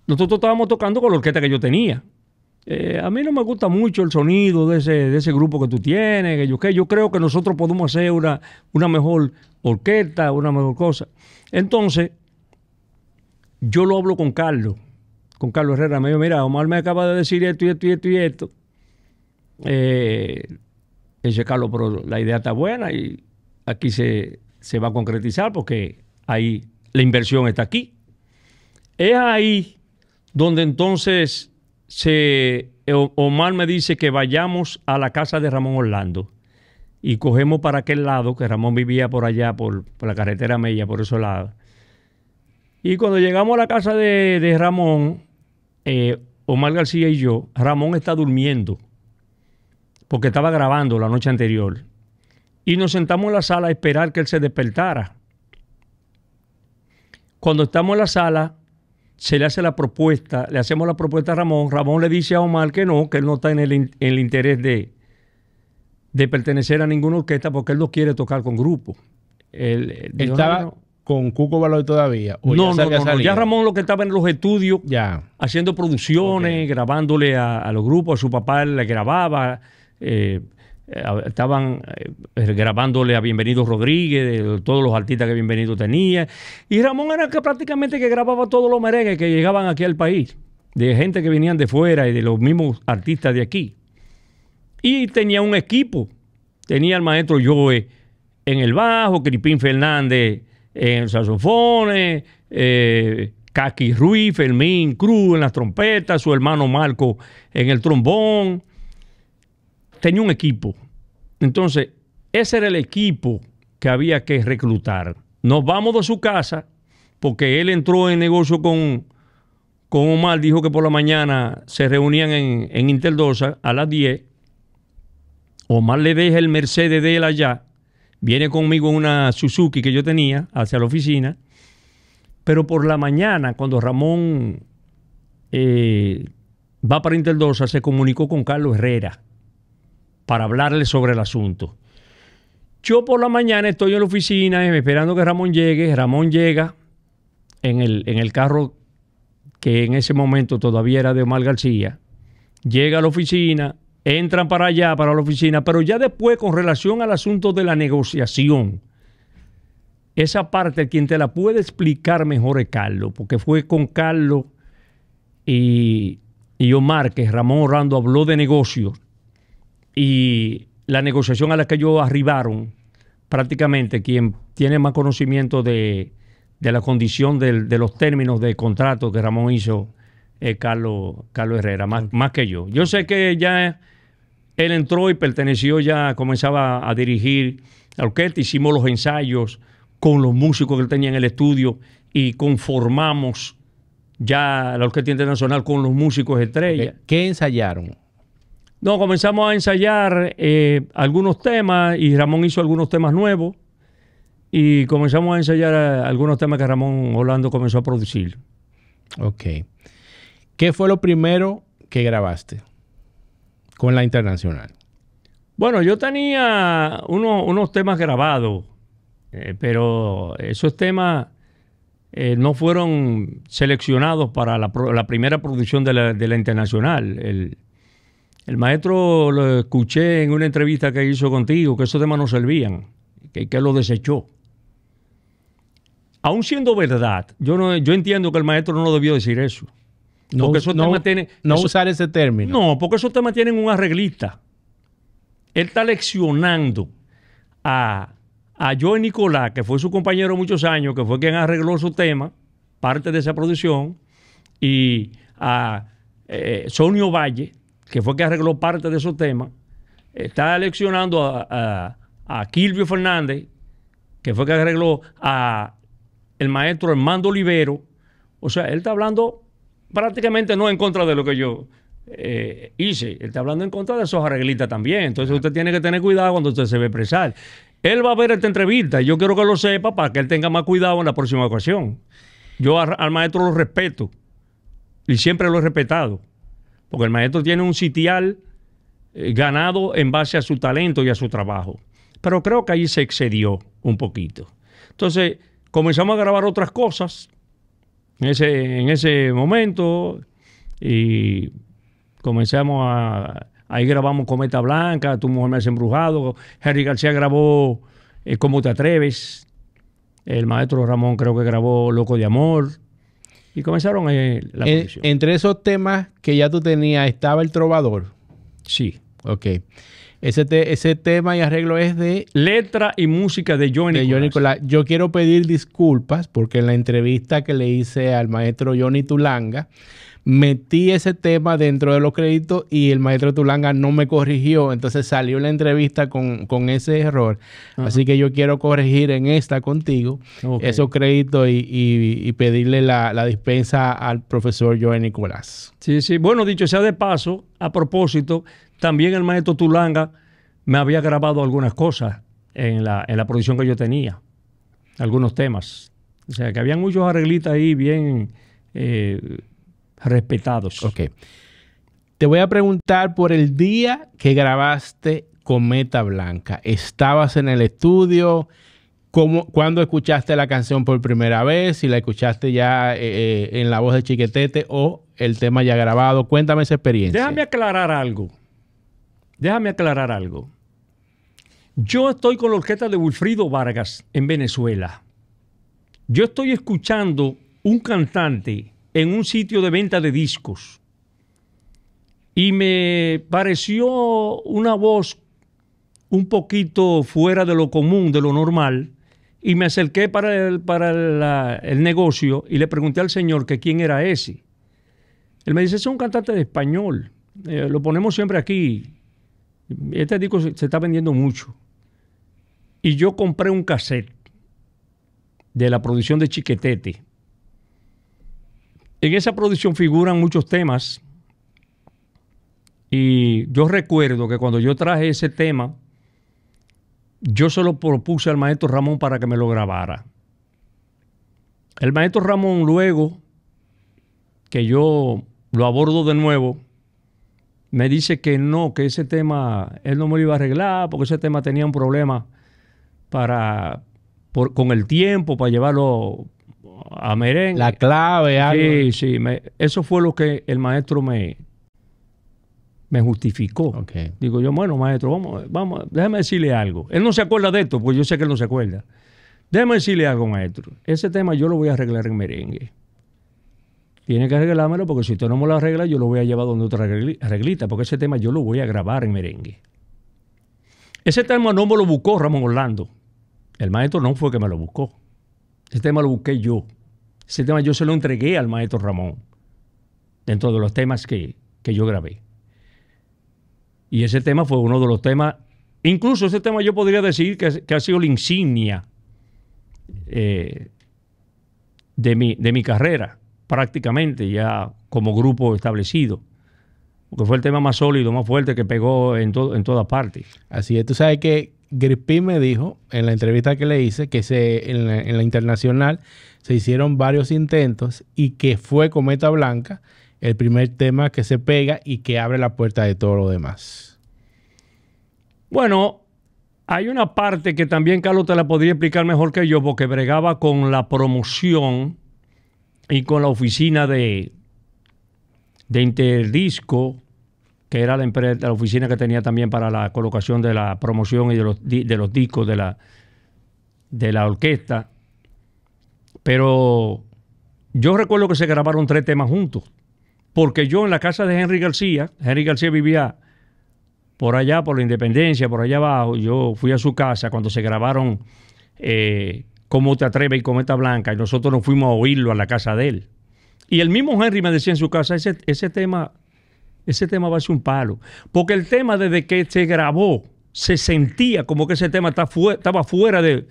nosotros estábamos tocando con la orquesta que yo tenía. Eh, a mí no me gusta mucho el sonido de ese, grupo que tú tienes, que yo, creo que nosotros podemos hacer una, una mejor orquesta, una mejor cosa. Entonces, yo lo hablo con Carlos, con Carlos Herrera. Me dijo, mira, Omar me acaba de decir esto y esto y esto y esto. Eh, Carlos, pero la idea está buena y aquí se va a concretizar porque ahí la inversión está aquí. Es ahí donde entonces se, eh, Omar me dice que vayamos a la casa de Ramón Orlando y cogemos para aquel lado, que Ramón vivía por allá, por, la carretera Mella, por ese lado Y cuando llegamos a la casa de, Ramón, eh, Omar García y yo, Ramón está durmiendo, porque estaba grabando la noche anterior. Y nos sentamos en la sala a esperar que él se despertara. Cuando estamos en la sala, se le hace la propuesta, le hacemos la propuesta a Ramón, Ramón le dice a Omar que no, que él no está en el, interés de, de, pertenecer a ninguna orquesta porque él no quiere tocar con grupo. Él, eh, estaba con Cuco Baloy todavía. no, no, ya Ramón lo que estaba en los estudios, ya. haciendo producciones, grabándole a, los grupos, a su papá le grababa. Eh, eh, estaban eh, eh, grabándole a Bienvenido Rodríguez, de todos los artistas que Bienvenido tenía. Y Ramón era que prácticamente que grababa todos los merengues que llegaban aquí al país, de gente que venían de fuera y de los mismos artistas de aquí. Y tenía un equipo. Tenía al maestro Joe en el bajo, Cripín Fernández en saxofones, eh, Kaki Ruiz, Fermín Cruz en las trompetas, su hermano Marco en el trombón tenía un equipo. Entonces, ese era el equipo que había que reclutar. Nos vamos de su casa porque él entró en negocio con, con Omar, dijo que por la mañana se reunían en, Interdosa a las 10. Omar le deja el Mercedes de él allá, viene conmigo en una Suzuki que yo tenía hacia la oficina, pero por la mañana cuando Ramón eh, va para Interdosa se comunicó con Carlos Herrera para hablarle sobre el asunto. Yo por la mañana estoy en la oficina eh, esperando que Ramón llegue. Ramón llega en el, carro que en ese momento todavía era de Omar García. Llega a la oficina, entran para allá, para la oficina, pero ya después con relación al asunto de la negociación, esa parte quien te la puede explicar mejor es Carlos, porque fue con Carlos y, y Omar que Ramón Orlando habló de negocios y la negociación a la que ellos arribaron, prácticamente quien tiene más conocimiento de, la condición de los términos de contrato que Ramón hizo, Carlos, Herrera, más, más que yo. Yo sé que ya él entró y perteneció ya, comenzaba a dirigir la orquesta, hicimos los ensayos con los músicos que él tenía en el estudio y conformamos ya la Orquesta Internacional con los músicos estrella. ¿Qué ensayaron? No, comenzamos a ensayar eh, algunos temas y Ramón hizo algunos temas nuevos y comenzamos a ensayar eh, algunos temas que Ramón Orlando comenzó a producir. Ok. ¿Qué fue lo primero que grabaste con la internacional? Bueno, yo tenía unos temas grabados, eh, pero esos temas no fueron seleccionados para la, primera producción de la, de la internacional. El, el maestro lo escuché en una entrevista que hizo contigo, que esos temas no servían, que, que lo desechó. Aún siendo verdad, yo, yo entiendo que el maestro no debió decir eso. No, porque temas no usar ese término. No, porque esos temas tienen un arreglista. Él está leccionando a, a Joe Nicolás, que fue su compañero muchos años, que fue quien arregló su tema, parte de esa producción, y a eh, Sonio Valle, que fue que arregló parte de esos temas, está eleccionando a, a, Kilvio Fernández, que fue que arregló a el maestro Armando Olivero. O sea, él está hablando prácticamente no en contra de lo que yo eh, hice. Él está hablando en contra de esos arreglitas también. Entonces usted tiene que tener cuidado cuando usted se ve expresar. Él va a ver esta entrevista. Yo quiero que lo sepa para que él tenga más cuidado en la próxima ocasión. Yo al maestro lo respeto y siempre lo he respetado porque el maestro tiene un sitial eh, ganado en base a su talento y a su trabajo. Pero creo que ahí se excedió un poquito. Entonces, comenzamos a grabar otras cosas en ese, en ese momento y comenzamos a... Ahí grabamos Cometa Blanca, Tu Mujer Me Has Embrujado, Henry García grabó eh, Cómo Te Atreves, el maestro Ramón creo que grabó Loco de Amor, y comenzaron eh, la Entre esos temas que ya tú tenías, estaba El Trovador. Sí. Ok. Ese, tema y arreglo es de... Letra y música de Johnny Johnny Yo quiero pedir disculpas porque en la entrevista que le hice al maestro Johnny Tulanga, metí ese tema dentro de los créditos y el maestro Tulanga no me corrigió, entonces salió la entrevista con, ese error. Así que yo quiero corregir en esta contigo esos créditos y, pedirle la, dispensa al profesor Joan Nicolás. Sí, sí, bueno, dicho sea de paso, a propósito, también el maestro Tulanga me había grabado algunas cosas en la, producción que yo tenía, algunos temas. O sea, que habían muchos arreglitos ahí bien... Eh, respetados. Ok. Te voy a preguntar por el día que grabaste Cometa Blanca. ¿Estabas en el estudio? ¿Cuándo escuchaste la canción por primera vez? Si la escuchaste ya eh, eh, en la voz de Chiquetete o el tema ya grabado. Cuéntame esa experiencia. Déjame aclarar algo. Déjame aclarar algo. Yo estoy con la orquesta de Wilfrido Vargas en Venezuela. Yo estoy escuchando un cantante en un sitio de venta de discos y me pareció una voz un poquito fuera de lo común, de lo normal, y me acerqué para el, para el negocio y le pregunté al señor que quién era ese. Él me dice, es un cantante de español, eh, lo ponemos siempre aquí, este disco se está vendiendo mucho. Y yo compré un cassette de la producción de Chiquetete, en esa producción figuran muchos temas. Y yo recuerdo que cuando yo traje ese tema, yo se lo propuse al maestro Ramón para que me lo grabara. El maestro Ramón luego, que yo lo abordo de nuevo, me dice que no, que ese tema él no me lo iba a arreglar porque ese tema tenía un problema para, con el tiempo, para llevarlo a merengue. La clave, algo. Sí, sí. eso fue lo que el maestro me, me justificó. Digo yo, bueno, maestro, vamos, déjame decirle algo. Él no se acuerda de esto, pues yo sé que él no se acuerda. Déjame decirle algo, maestro. Ese tema yo lo voy a arreglar en merengue. Tiene que arreglármelo porque si usted no me lo arregla, yo lo voy a llevar donde otra arreglita, porque ese tema yo lo voy a grabar en merengue. Ese tema no me lo buscó Ramón Orlando. El maestro no fue que me lo buscó. Ese tema lo busqué yo. Ese tema yo se lo entregué al maestro Ramón, dentro de los temas que, yo grabé. Y ese tema fue uno de los temas, incluso ese tema yo podría decir que, ha sido la insignia eh, de, de mi carrera, prácticamente ya como grupo establecido porque fue el tema más sólido, más fuerte que pegó en, todo, en todas partes. Así es, tú sabes que Grispin me dijo en la entrevista que le hice que en, la, en la internacional se hicieron varios intentos y que fue Cometa Blanca el primer tema que se pega y que abre la puerta de todo lo demás. Bueno, hay una parte que también Carlos te la podría explicar mejor que yo porque bregaba con la promoción y con la oficina de, de Interdisco, que era la, oficina que tenía también para la colocación de la promoción y de los, discos de la, de la orquesta. Pero yo recuerdo que se grabaron tres temas juntos, porque yo en la casa de Henry García, Henry García vivía por allá, por la Independencia, por allá abajo, yo fui a su casa cuando se grabaron eh, Cómo te atreves y Cometa Blanca, y nosotros nos fuimos a oírlo a la casa de él. Y el mismo Henry me decía en su casa, ese, ese tema, ese tema va a ser un palo. Porque el tema desde que se grabó, se sentía como que ese tema estaba fuera de,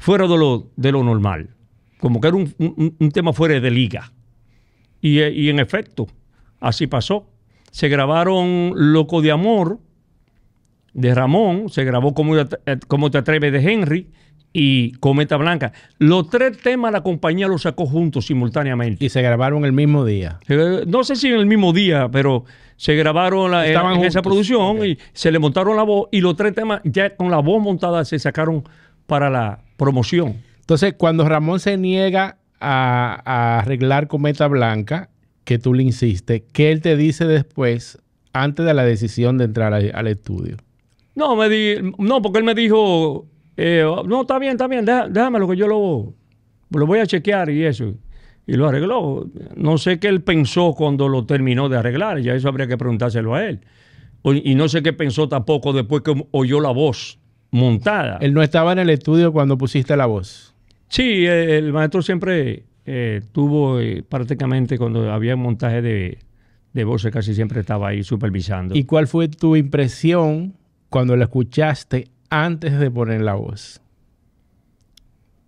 fuera lo, de lo normal. Como que era un, tema fuera de liga. Eh, y, en efecto, así pasó. Se grabaron Loco de Amor de Ramón, se grabó como eh, te atreves de Henry, y Cometa Blanca. Los tres temas la compañía los sacó juntos simultáneamente. Y se grabaron el mismo día. no sé si en el mismo día, pero se grabaron en, esa producción y se le montaron la voz y los tres temas ya con la voz montada se sacaron para la promoción. Entonces, cuando Ramón se niega a, arreglar Cometa Blanca, que tú le insistes, ¿qué él te dice después, antes de la decisión de entrar al estudio? No, me di, no, porque él me dijo, eh, oh, no, está bien, está bien, déjame lo que yo lo, voy a chequear y eso. Y lo arregló. No sé qué él pensó cuando lo terminó de arreglar, ya eso habría que preguntárselo a él. Y no sé qué pensó tampoco después que oyó la voz montada. Él no estaba en el estudio cuando pusiste la voz. Sí, el, maestro siempre eh, tuvo eh, prácticamente cuando había montaje de, de voces, casi siempre estaba ahí supervisando. ¿Y cuál fue tu impresión cuando la escuchaste antes de poner la voz?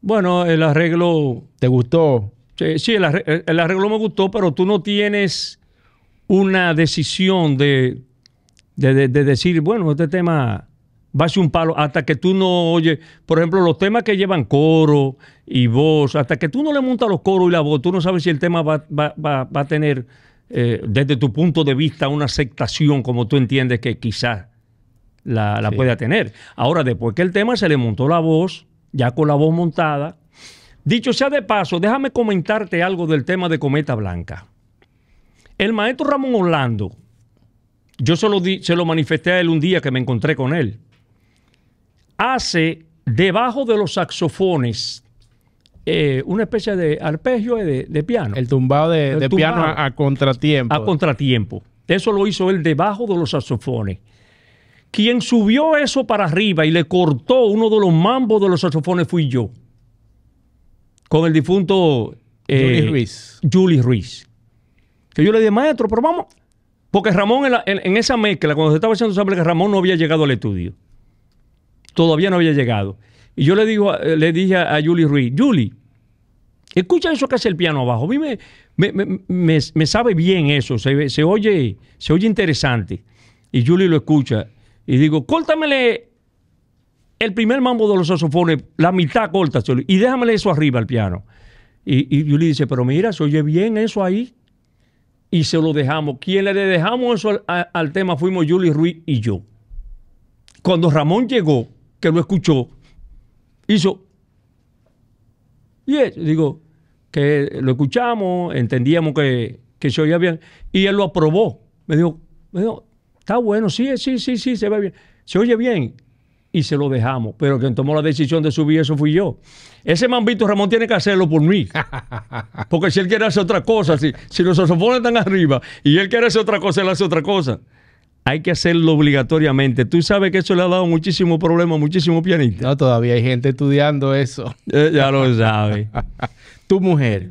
Bueno, el arreglo te gustó. Sí, el, arreglo, me gustó, pero tú no tienes una decisión de, de, decir, bueno, este tema va a ser un palo, hasta que tú no oyes, por ejemplo, los temas que llevan coro y voz, hasta que tú no le montas los coros y la voz, tú no sabes si el tema va, a tener, eh, desde tu punto de vista, una aceptación como tú entiendes que quizás la, la pueda tener. Ahora, después que el tema se le montó la voz, ya con la voz montada. Dicho sea de paso, déjame comentarte algo del tema de Cometa Blanca. El maestro Ramón Orlando, yo se lo, se lo manifesté a él un día que me encontré con él, hace debajo de los saxofones eh, una especie de arpegio eh, de, piano. El tumbado de, piano a, a, contratiempo. A contratiempo. Eso lo hizo él debajo de los saxofones. Quien subió eso para arriba y le cortó uno de los mambos de los saxofones fui yo. Con el difunto Julie eh, Ruiz. Que yo le dije, maestro, pero vamos. Porque Ramón en, esa mezcla, cuando se estaba haciendo esa que Ramón no había llegado al estudio. Todavía no había llegado. Y yo le, digo, eh, le dije a, Julie Ruiz, Julie, Escucha eso que hace el piano abajo. A me, sabe bien eso. Se, oye, se oye interesante. Y Julie lo escucha. Y digo, córtamele el primer mambo de los saxofones, la mitad corta, y déjamele eso arriba al piano. Y, y dice, pero mira, se oye bien eso ahí. Y se lo dejamos. Quien le dejamos eso al, tema fuimos Yuli Ruiz y yo. Cuando Ramón llegó, que lo escuchó, hizo. Y digo, que lo escuchamos, entendíamos que, que se oía bien. Y él lo aprobó. Me dijo, me dijo Está bueno, sí, sí, sí, sí, se ve bien. Se oye bien. Y se lo dejamos. Pero quien tomó la decisión de subir eso fui yo. Ese mambito Ramón tiene que hacerlo por mí. Porque si él quiere hacer otra cosa, si, si los sofones están arriba y él quiere hacer otra cosa, él hace otra cosa. Hay que hacerlo obligatoriamente. Tú sabes que eso le ha dado muchísimo problema a muchísimos pianistas. No, todavía hay gente estudiando eso. Eh, ya lo sabe. tu mujer.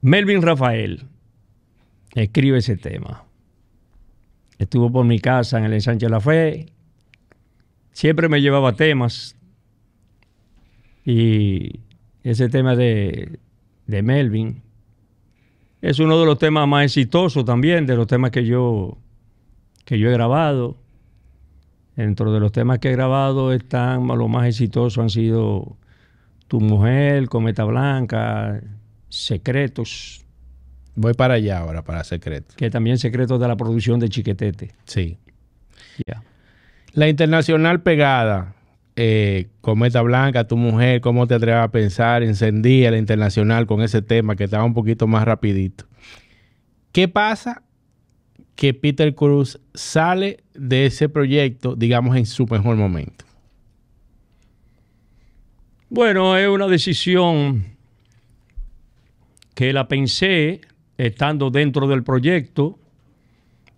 Melvin Rafael escribe ese tema. Estuvo por mi casa en el ensanche de la fe. Siempre me llevaba temas. Y ese tema de, Melvin es uno de los temas más exitosos también, de los temas que yo, que yo he grabado. Dentro de los temas que he grabado están los más exitosos han sido Tu mujer, Cometa Blanca, Secretos. Voy para allá ahora, para secreto. Que también Secretos de la producción de Chiquetete. Sí. ya La internacional pegada, eh, Cometa Blanca, tu mujer, ¿cómo te atreves a pensar? Encendía la internacional con ese tema que estaba un poquito más rapidito. ¿Qué pasa? Que Peter Cruz sale de ese proyecto, digamos, en su mejor momento. Bueno, es una decisión que la pensé estando dentro del proyecto,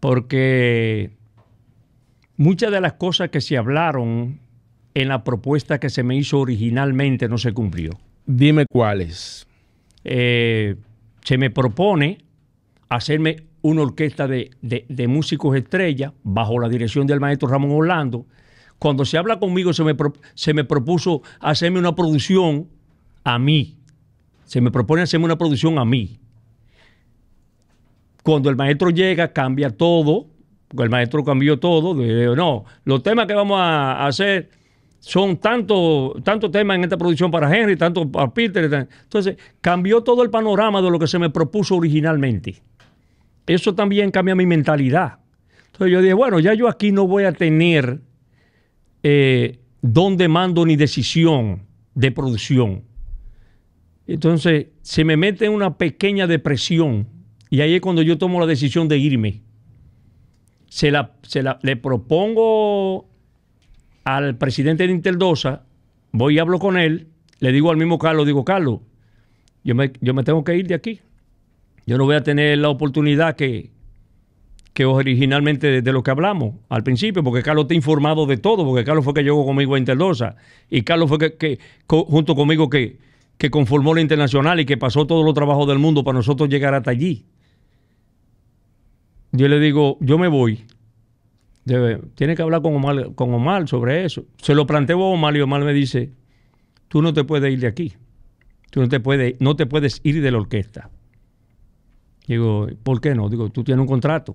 porque muchas de las cosas que se hablaron en la propuesta que se me hizo originalmente no se cumplió. Dime cuáles. Eh, se me propone hacerme una orquesta de, músicos estrella bajo la dirección del maestro Ramón Orlando. Cuando se habla conmigo se me, se me propuso hacerme una producción a mí. Se me propone hacerme una producción a mí. Cuando el maestro llega, cambia todo. El maestro cambió todo. no, los temas que vamos a hacer son tantos tanto, temas en esta producción para Henry, tanto para Peter. Entonces, cambió todo el panorama de lo que se me propuso originalmente. Eso también cambia mi mentalidad. Entonces yo dije, bueno, ya yo aquí no voy a tener eh, donde mando ni decisión de producción. Entonces se me mete en una pequeña depresión y ahí es cuando yo tomo la decisión de irme. Se la, se la, le propongo al presidente de Interdosa, voy y hablo con él, le digo al mismo Carlos, digo, Carlos, yo me, yo me tengo que ir de aquí. Yo no voy a tener la oportunidad que, que originalmente de, lo que hablamos al principio, porque Carlos te informado de todo, porque Carlos fue que llegó conmigo a Interdosa, y Carlos fue que, junto conmigo que, que conformó la internacional y que pasó todos los trabajos del mundo para nosotros llegar hasta allí yo le digo, yo me voy. Eh, tiene que hablar con Omar, sobre eso. Se lo planteo a Omar y Omar me dice, tú no te puedes ir de aquí. Tú no te puedes, no te puedes ir de la orquesta. Digo, ¿por qué no? Digo, tú tienes un contrato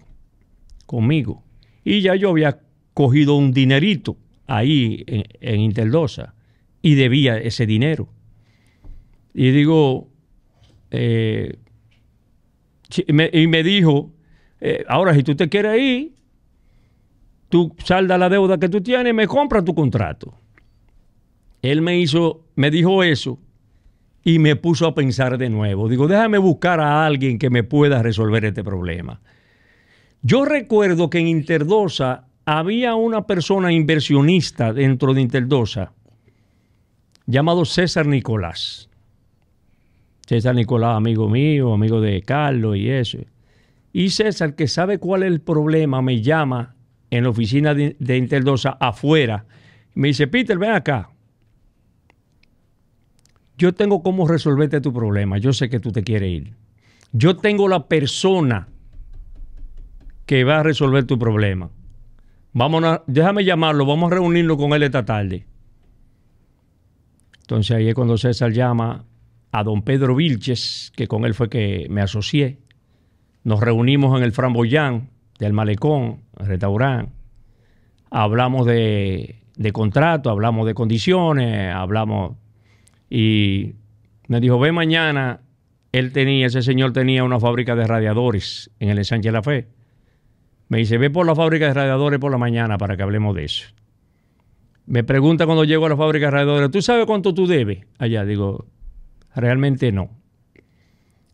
conmigo. Y ya yo había cogido un dinerito ahí en, Interdosa y debía ese dinero. Y digo, eh, y me dijo, eh, ahora, si tú te quieres ir, tú salda la deuda que tú tienes, me compra tu contrato. Él me hizo, me dijo eso y me puso a pensar de nuevo. Digo, déjame buscar a alguien que me pueda resolver este problema. Yo recuerdo que en Interdosa había una persona inversionista dentro de Interdosa llamado César Nicolás. César Nicolás, amigo mío, amigo de Carlos y eso. Y César, que sabe cuál es el problema, me llama en la oficina de, Interdosa afuera. Me dice, Peter, ven acá. Yo tengo cómo resolverte tu problema. Yo sé que tú te quieres ir. Yo tengo la persona que va a resolver tu problema. Vamos déjame llamarlo, vamos a reunirnos con él esta tarde. Entonces ahí es cuando César llama a don Pedro Vilches, que con él fue que me asocié, nos reunimos en el Framboyán del Malecón, el restaurante. Hablamos de, de contrato, hablamos de condiciones, hablamos. Y me dijo, ve mañana, él tenía, ese señor tenía una fábrica de radiadores en el ensanche de la fe. Me dice, ve por la fábrica de radiadores por la mañana para que hablemos de eso. Me pregunta cuando llego a la fábrica de radiadores, ¿tú sabes cuánto tú debes? Allá digo, realmente no.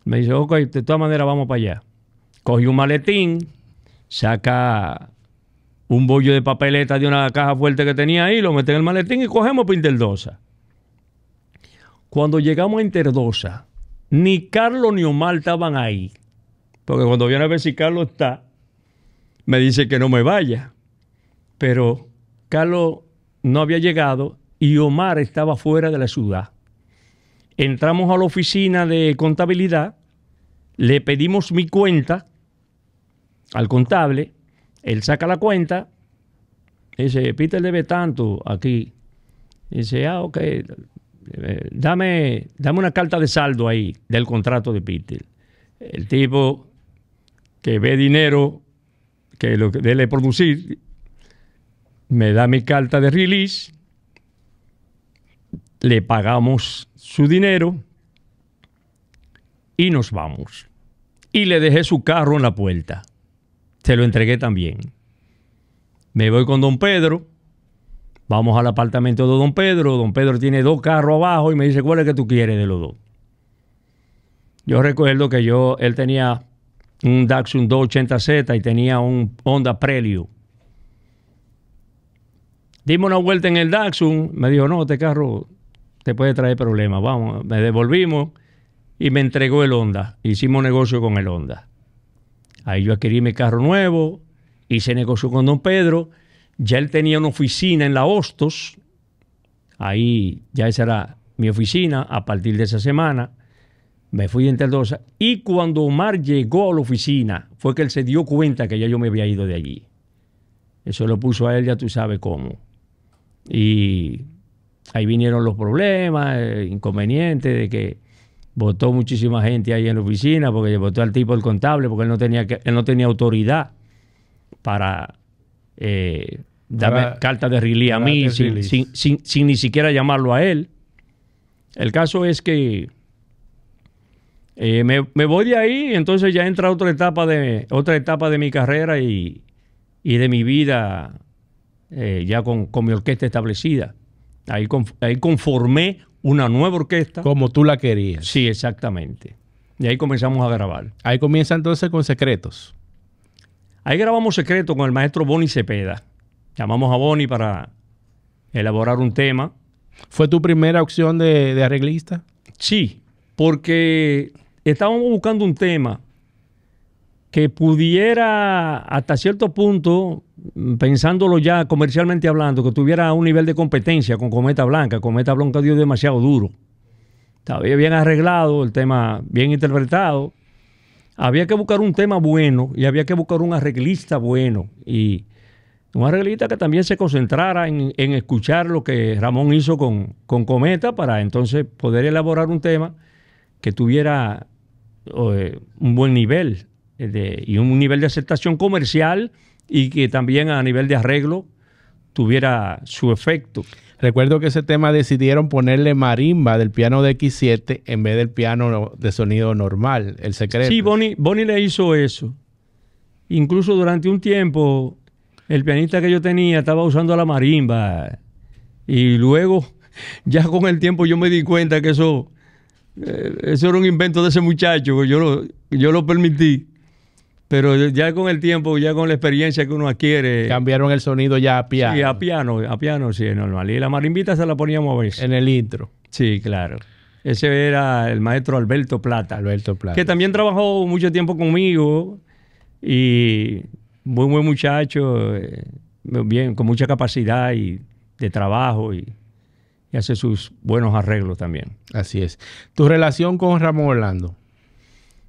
Me dice, ok, de todas maneras vamos para allá coge un maletín, saca un bollo de papeleta de una caja fuerte que tenía ahí, lo mete en el maletín y cogemos para Interdosa. Cuando llegamos a Interdosa, ni Carlos ni Omar estaban ahí. Porque cuando viene a ver si Carlos está, me dice que no me vaya. Pero Carlos no había llegado y Omar estaba fuera de la ciudad. Entramos a la oficina de contabilidad, le pedimos mi cuenta al contable, él saca la cuenta, dice, Peter debe tanto aquí. Dice, ah, ok, eh, dame, dame una carta de saldo ahí del contrato de Peter. El tipo que ve dinero que lo que debe producir, me da mi carta de release, le pagamos su dinero y nos vamos. Y le dejé su carro en la puerta se lo entregué también. Me voy con don Pedro, vamos al apartamento de don Pedro, don Pedro tiene dos carros abajo y me dice, ¿cuál es que tú quieres de los dos? Yo recuerdo que yo, él tenía un Datsun 280Z y tenía un Honda Prelio. Dimos una vuelta en el Datsun, me dijo, no, este carro te puede traer problemas, vamos, me devolvimos y me entregó el Honda, hicimos negocio con el Honda. Ahí yo adquirí mi carro nuevo, hice negocio con don Pedro. Ya él tenía una oficina en la Hostos. Ahí ya esa era mi oficina a partir de esa semana. Me fui en Y cuando Omar llegó a la oficina, fue que él se dio cuenta que ya yo me había ido de allí. Eso lo puso a él, ya tú sabes cómo. Y ahí vinieron los problemas, eh, inconvenientes de que Votó muchísima gente ahí en la oficina porque votó al tipo el contable porque él no tenía, no tenía autoridad para eh, darme carta de release a mí sin, ni siquiera llamarlo a él. El caso es que eh, me, voy de ahí, entonces ya entra otra etapa de, otra etapa de mi carrera y, de mi vida eh, ya con, con, mi orquesta establecida. Ahí, ahí conformé una nueva orquesta. Como tú la querías. Sí, exactamente. Y ahí comenzamos a grabar. Ahí comienza entonces con Secretos. Ahí grabamos Secretos con el maestro Bonnie Cepeda. Llamamos a Bonnie para elaborar un tema. ¿Fue tu primera opción de, de arreglista? Sí, porque estábamos buscando un tema que pudiera hasta cierto punto, pensándolo ya comercialmente hablando, que tuviera un nivel de competencia con Cometa Blanca. Cometa Blanca dio demasiado duro. Estaba bien arreglado, el tema bien interpretado. Había que buscar un tema bueno y había que buscar un arreglista bueno. Y un arreglista que también se concentrara en, escuchar lo que Ramón hizo con, con Cometa para entonces poder elaborar un tema que tuviera eh, un buen nivel y un nivel de aceptación comercial y que también a nivel de arreglo tuviera su efecto. Recuerdo que ese tema decidieron ponerle marimba del piano de X7 en vez del piano de sonido normal, el secreto. Sí, Bonnie, Bonnie le hizo eso. Incluso durante un tiempo, el pianista que yo tenía estaba usando la marimba. Y luego, ya con el tiempo, yo me di cuenta que eso, eh, eso era un invento de ese muchacho, yo yo lo permití. Pero ya con el tiempo, ya con la experiencia que uno adquiere. Cambiaron el sonido ya a piano. Sí, a piano, a piano, sí, es normal. Y la marimbita se la poníamos a veces. En el intro. Sí, claro. Ese era el maestro Alberto Plata. Alberto Plata. Que también trabajó mucho tiempo conmigo y muy buen muchacho, eh, bien, con mucha capacidad y de trabajo y hace sus buenos arreglos también. Así es. ¿Tu relación con Ramón Orlando?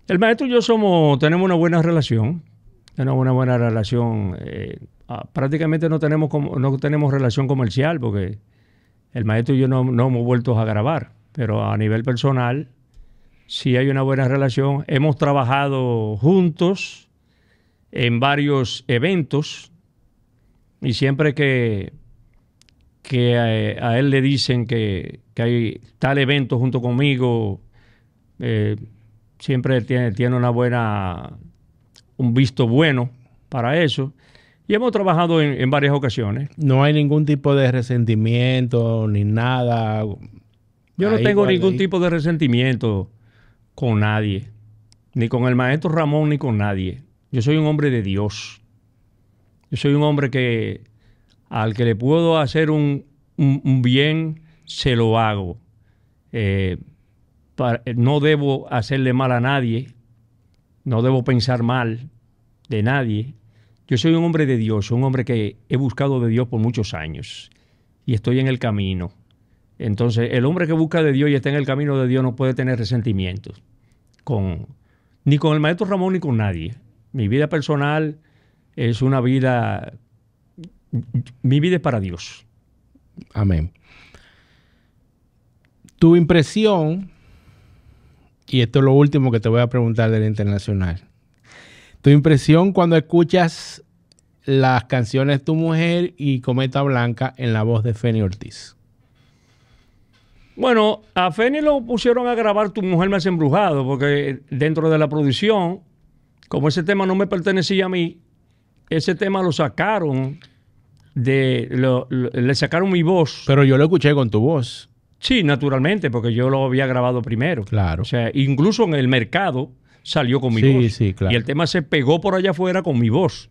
El maestro y yo somos, tenemos una buena relación, tenemos una buena relación. Eh, ah, prácticamente no tenemos, no tenemos relación comercial porque el maestro y yo no, hemos vuelto a grabar, pero a nivel personal sí hay una buena relación. Hemos trabajado juntos en varios eventos y siempre que, que eh, a, él le dicen que, que, hay tal evento junto conmigo, eh, siempre tiene, tiene una buena, un visto bueno para eso. Y hemos trabajado en, varias ocasiones. No hay ningún tipo de resentimiento ni nada. Yo no tengo ningún tipo de resentimiento con nadie, ni con el maestro Ramón, ni con nadie. Yo soy un hombre de Dios. Yo soy un hombre que al que le puedo hacer un, bien, se lo hago. Eh, eh, no debo hacerle mal a nadie, no debo pensar mal de nadie. Yo soy un hombre de Dios, un hombre que he buscado de Dios por muchos años y estoy en el camino. Entonces, el hombre que busca de Dios y está en el camino de Dios no puede tener resentimientos con, ni con el maestro Ramón ni con nadie. Mi vida personal es una vida, mi vida es para Dios. Amén. Tu impresión y esto es lo último que te voy a preguntar del internacional. Tu impresión cuando escuchas las canciones Tu Mujer y Cometa Blanca en la voz de Feni Ortiz. Bueno, a Feni lo pusieron a grabar Tu Mujer Me Has Embrujado, porque dentro de la producción, como ese tema no me pertenecía a mí, ese tema lo sacaron de. le sacaron mi voz. Pero yo lo escuché con tu voz. Sí, naturalmente, porque yo lo había grabado primero. Claro. O sea, incluso en el mercado salió con mi voz. Sí, sí, claro. Y el tema se pegó por allá afuera con mi voz.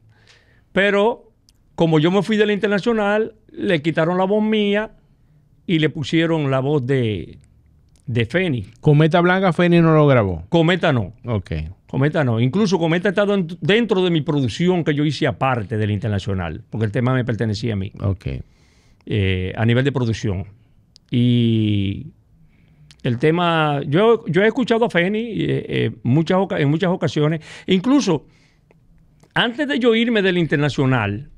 Pero como yo me fui de la internacional, le quitaron la voz mía y le pusieron la voz de, de Feni. Cometa Blanca Feni no lo grabó. Cometa no. Ok. Cometa no. Incluso Cometa ha estado dentro de mi producción que yo hice aparte del internacional, porque el tema me pertenecía a mí. Ok. Eh, a nivel de producción. Y el tema, yo, yo he escuchado a Feni eh, eh, muchas, en muchas ocasiones, incluso antes de yo irme del internacional,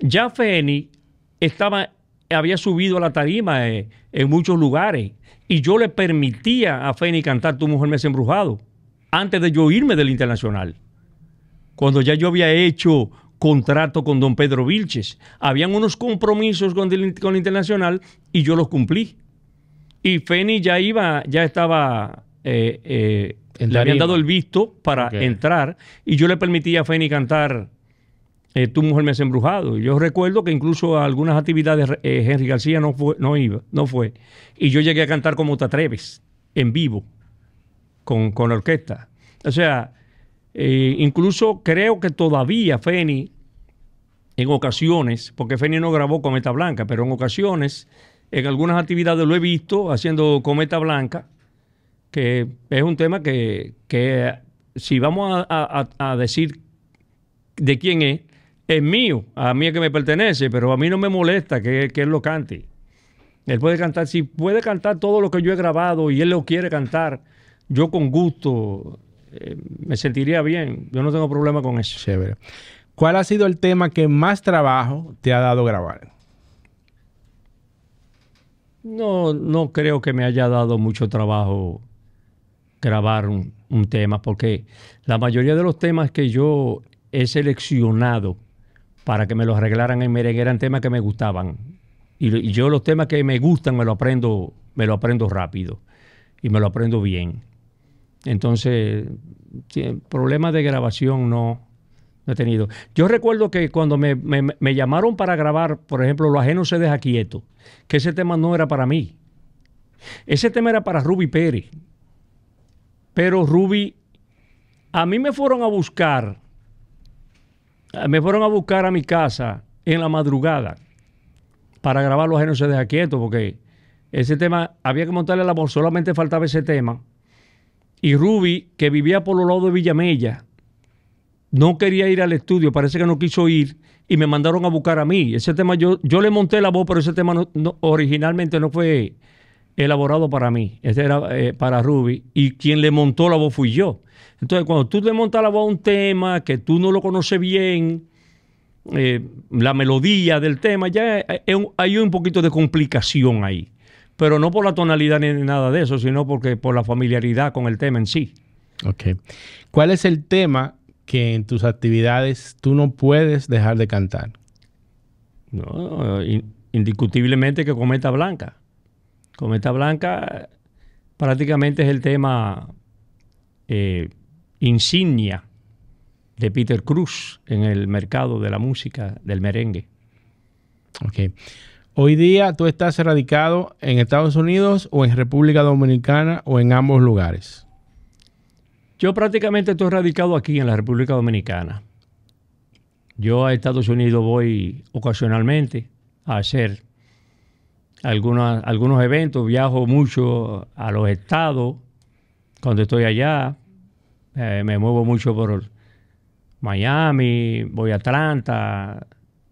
ya Feni estaba, había subido a la tarima eh, en muchos lugares y yo le permitía a Feni cantar Tu mujer me ha embrujado antes de yo irme del internacional. Cuando ya yo había hecho contrato con don Pedro Vilches. Habían unos compromisos con el, internacional y yo los cumplí. Y Feni ya iba, ya estaba, eh, eh, le habían dado el visto para entrar y yo le permití a Feni cantar eh, Tu mujer me has embrujado. Y yo recuerdo que incluso a algunas actividades Henry García no fue, no iba, no fue. Y yo llegué a cantar como te atreves, en vivo, con, con la orquesta. O sea, eh, incluso creo que todavía Feni, en ocasiones, porque Feni no grabó Cometa Blanca, pero en ocasiones, en algunas actividades lo he visto haciendo Cometa Blanca, que es un tema que, si vamos a, decir de quién es, es mío, a mí es que me pertenece, pero a mí no me molesta que, que, él lo cante. Él puede cantar, si puede cantar todo lo que yo he grabado y él lo quiere cantar, yo con gusto eh, me sentiría bien. Yo no tengo problema con eso. Chévere. ¿Cuál ha sido el tema que más trabajo te ha dado grabar? No, no creo que me haya dado mucho trabajo grabar un, tema, porque la mayoría de los temas que yo he seleccionado para que me los arreglaran en merengue eran temas que me gustaban. Y, y yo los temas que me gustan me lo aprendo, me lo aprendo rápido y me lo aprendo bien. Entonces, problemas de grabación no, he tenido. Yo recuerdo que cuando me, llamaron para grabar, por ejemplo, Lo ajeno se deja quieto, que ese tema no era para mí. Ese tema era para Ruby Pérez. Pero Ruby, a mí me fueron a buscar, me fueron a buscar a mi casa en la madrugada para grabar Lo ajeno se deja quieto, porque ese tema había que montarle la voz, solamente faltaba ese tema. Y Ruby, que vivía por los lados de Villamella, no quería ir al estudio, parece que no quiso ir y me mandaron a buscar a mí. Ese tema yo, yo le monté la voz, pero ese tema originalmente no fue elaborado para mí, ese era eh, para Ruby y quien le montó la voz fui yo. Entonces cuando tú le montas la voz a un tema que tú no lo conoces bien, eh, la melodía del tema, ya eh, hay un poquito de complicación ahí pero no por la tonalidad ni nada de eso, sino porque por la familiaridad con el tema en sí. Ok. ¿Cuál es el tema que en tus actividades tú no puedes dejar de cantar? No, indiscutiblemente que Cometa Blanca. Cometa Blanca prácticamente es el tema eh, insignia de Peter Cruz en el mercado de la música del merengue. Ok. Hoy día tú estás radicado en Estados Unidos o en República Dominicana o en ambos lugares. Yo prácticamente estoy radicado aquí en la República Dominicana. Yo a Estados Unidos voy ocasionalmente a hacer algunos, algunos eventos, viajo mucho a los estados cuando estoy allá, eh, me muevo mucho por Miami, voy a Atlanta,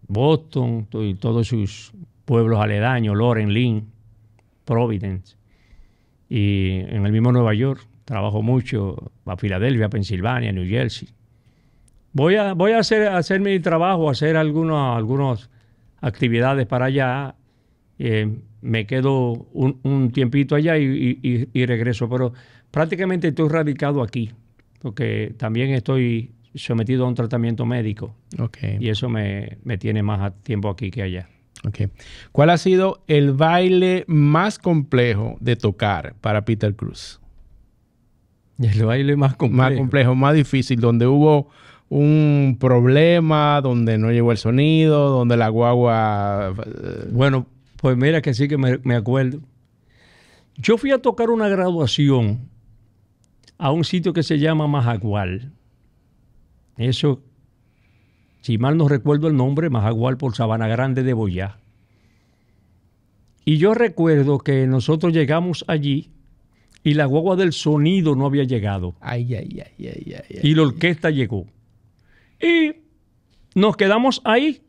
Boston, y todos sus pueblos aledaños, Loren, Lynn, Providence. Y en el mismo Nueva York, trabajo mucho a Filadelfia, Pensilvania, New Jersey. Voy a, voy a hacer, hacer mi trabajo, hacer algunas actividades para allá. Eh, me quedo un, tiempito allá y, regreso, pero prácticamente estoy radicado aquí, porque también estoy sometido a un tratamiento médico. Y eso me tiene más tiempo aquí que allá. ¿Cuál ha sido el baile más complejo de tocar para Peter Cruz? El baile más complejo. Más complejo, más difícil, donde hubo un problema, donde no llegó el sonido, donde la guagua... Eh, bueno, pues mira que sí que me, me acuerdo. Yo fui a tocar una graduación a un sitio que se llama Majagual. Eso si mal no recuerdo el nombre, Majagual por Sabana Grande de Boyá. Y yo recuerdo que nosotros llegamos allí y la guagua del sonido no había llegado. Ay, ay, ay, ay, ay Y la orquesta llegó. Y nos quedamos ahí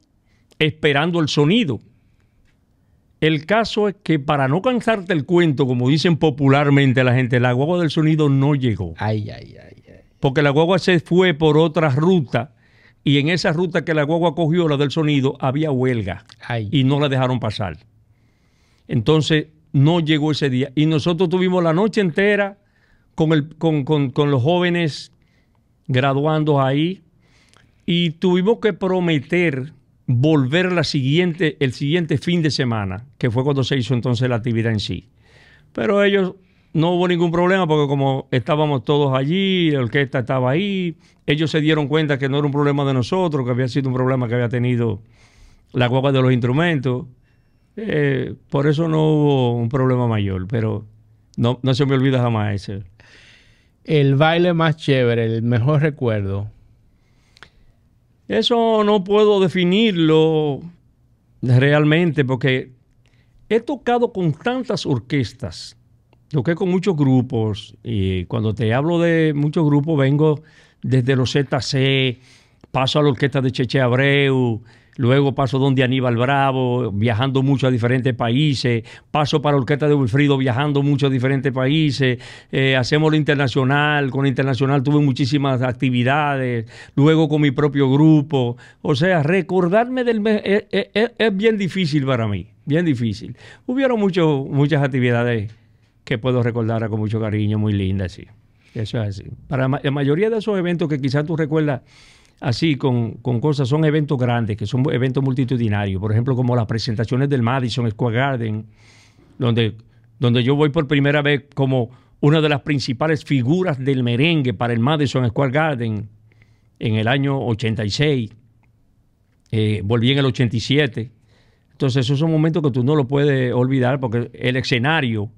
esperando el sonido. El caso es que para no cansarte el cuento, como dicen popularmente la gente, la guagua del sonido no llegó. Ay, ay, ay, ay. Porque la guagua se fue por otra ruta y en esa ruta que la guagua cogió, la del sonido, había huelga y no la dejaron pasar. Entonces, no llegó ese día. Y nosotros tuvimos la noche entera con, los jóvenes graduando ahí y tuvimos que prometer volver la siguiente, el siguiente fin de semana, que fue cuando se hizo entonces la actividad en sí. Pero ellos no hubo ningún problema porque como estábamos todos allí, la orquesta estaba ahí, ellos se dieron cuenta que no era un problema de nosotros, que había sido un problema que había tenido la guagua de los instrumentos. Eh, por eso no hubo un problema mayor, pero no, no se me olvida jamás ese. El baile más chévere, el mejor recuerdo. Eso no puedo definirlo realmente porque he tocado con tantas orquestas toqué con muchos grupos y cuando te hablo de muchos grupos vengo desde los ZC, paso a la orquesta de Cheche Abreu, luego paso donde Aníbal Bravo, viajando mucho a diferentes países, paso para la orquesta de Wilfrido, viajando mucho a diferentes países, eh, hacemos lo internacional, con lo internacional tuve muchísimas actividades, luego con mi propio grupo, o sea, recordarme del... es, eh, eh, es, bien difícil para mí, bien difícil. Hubieron mucho, muchas actividades que puedo recordar con mucho cariño, muy linda, sí. Eso es así. Para la mayoría de esos eventos que quizás tú recuerdas así con, cosas, son eventos grandes, que son eventos multitudinarios. Por ejemplo, como las presentaciones del Madison Square Garden, donde, donde yo voy por primera vez como una de las principales figuras del merengue para el Madison Square Garden en el año 86. Eh, volví en el 87. Entonces, esos son momentos que tú no lo puedes olvidar porque el escenario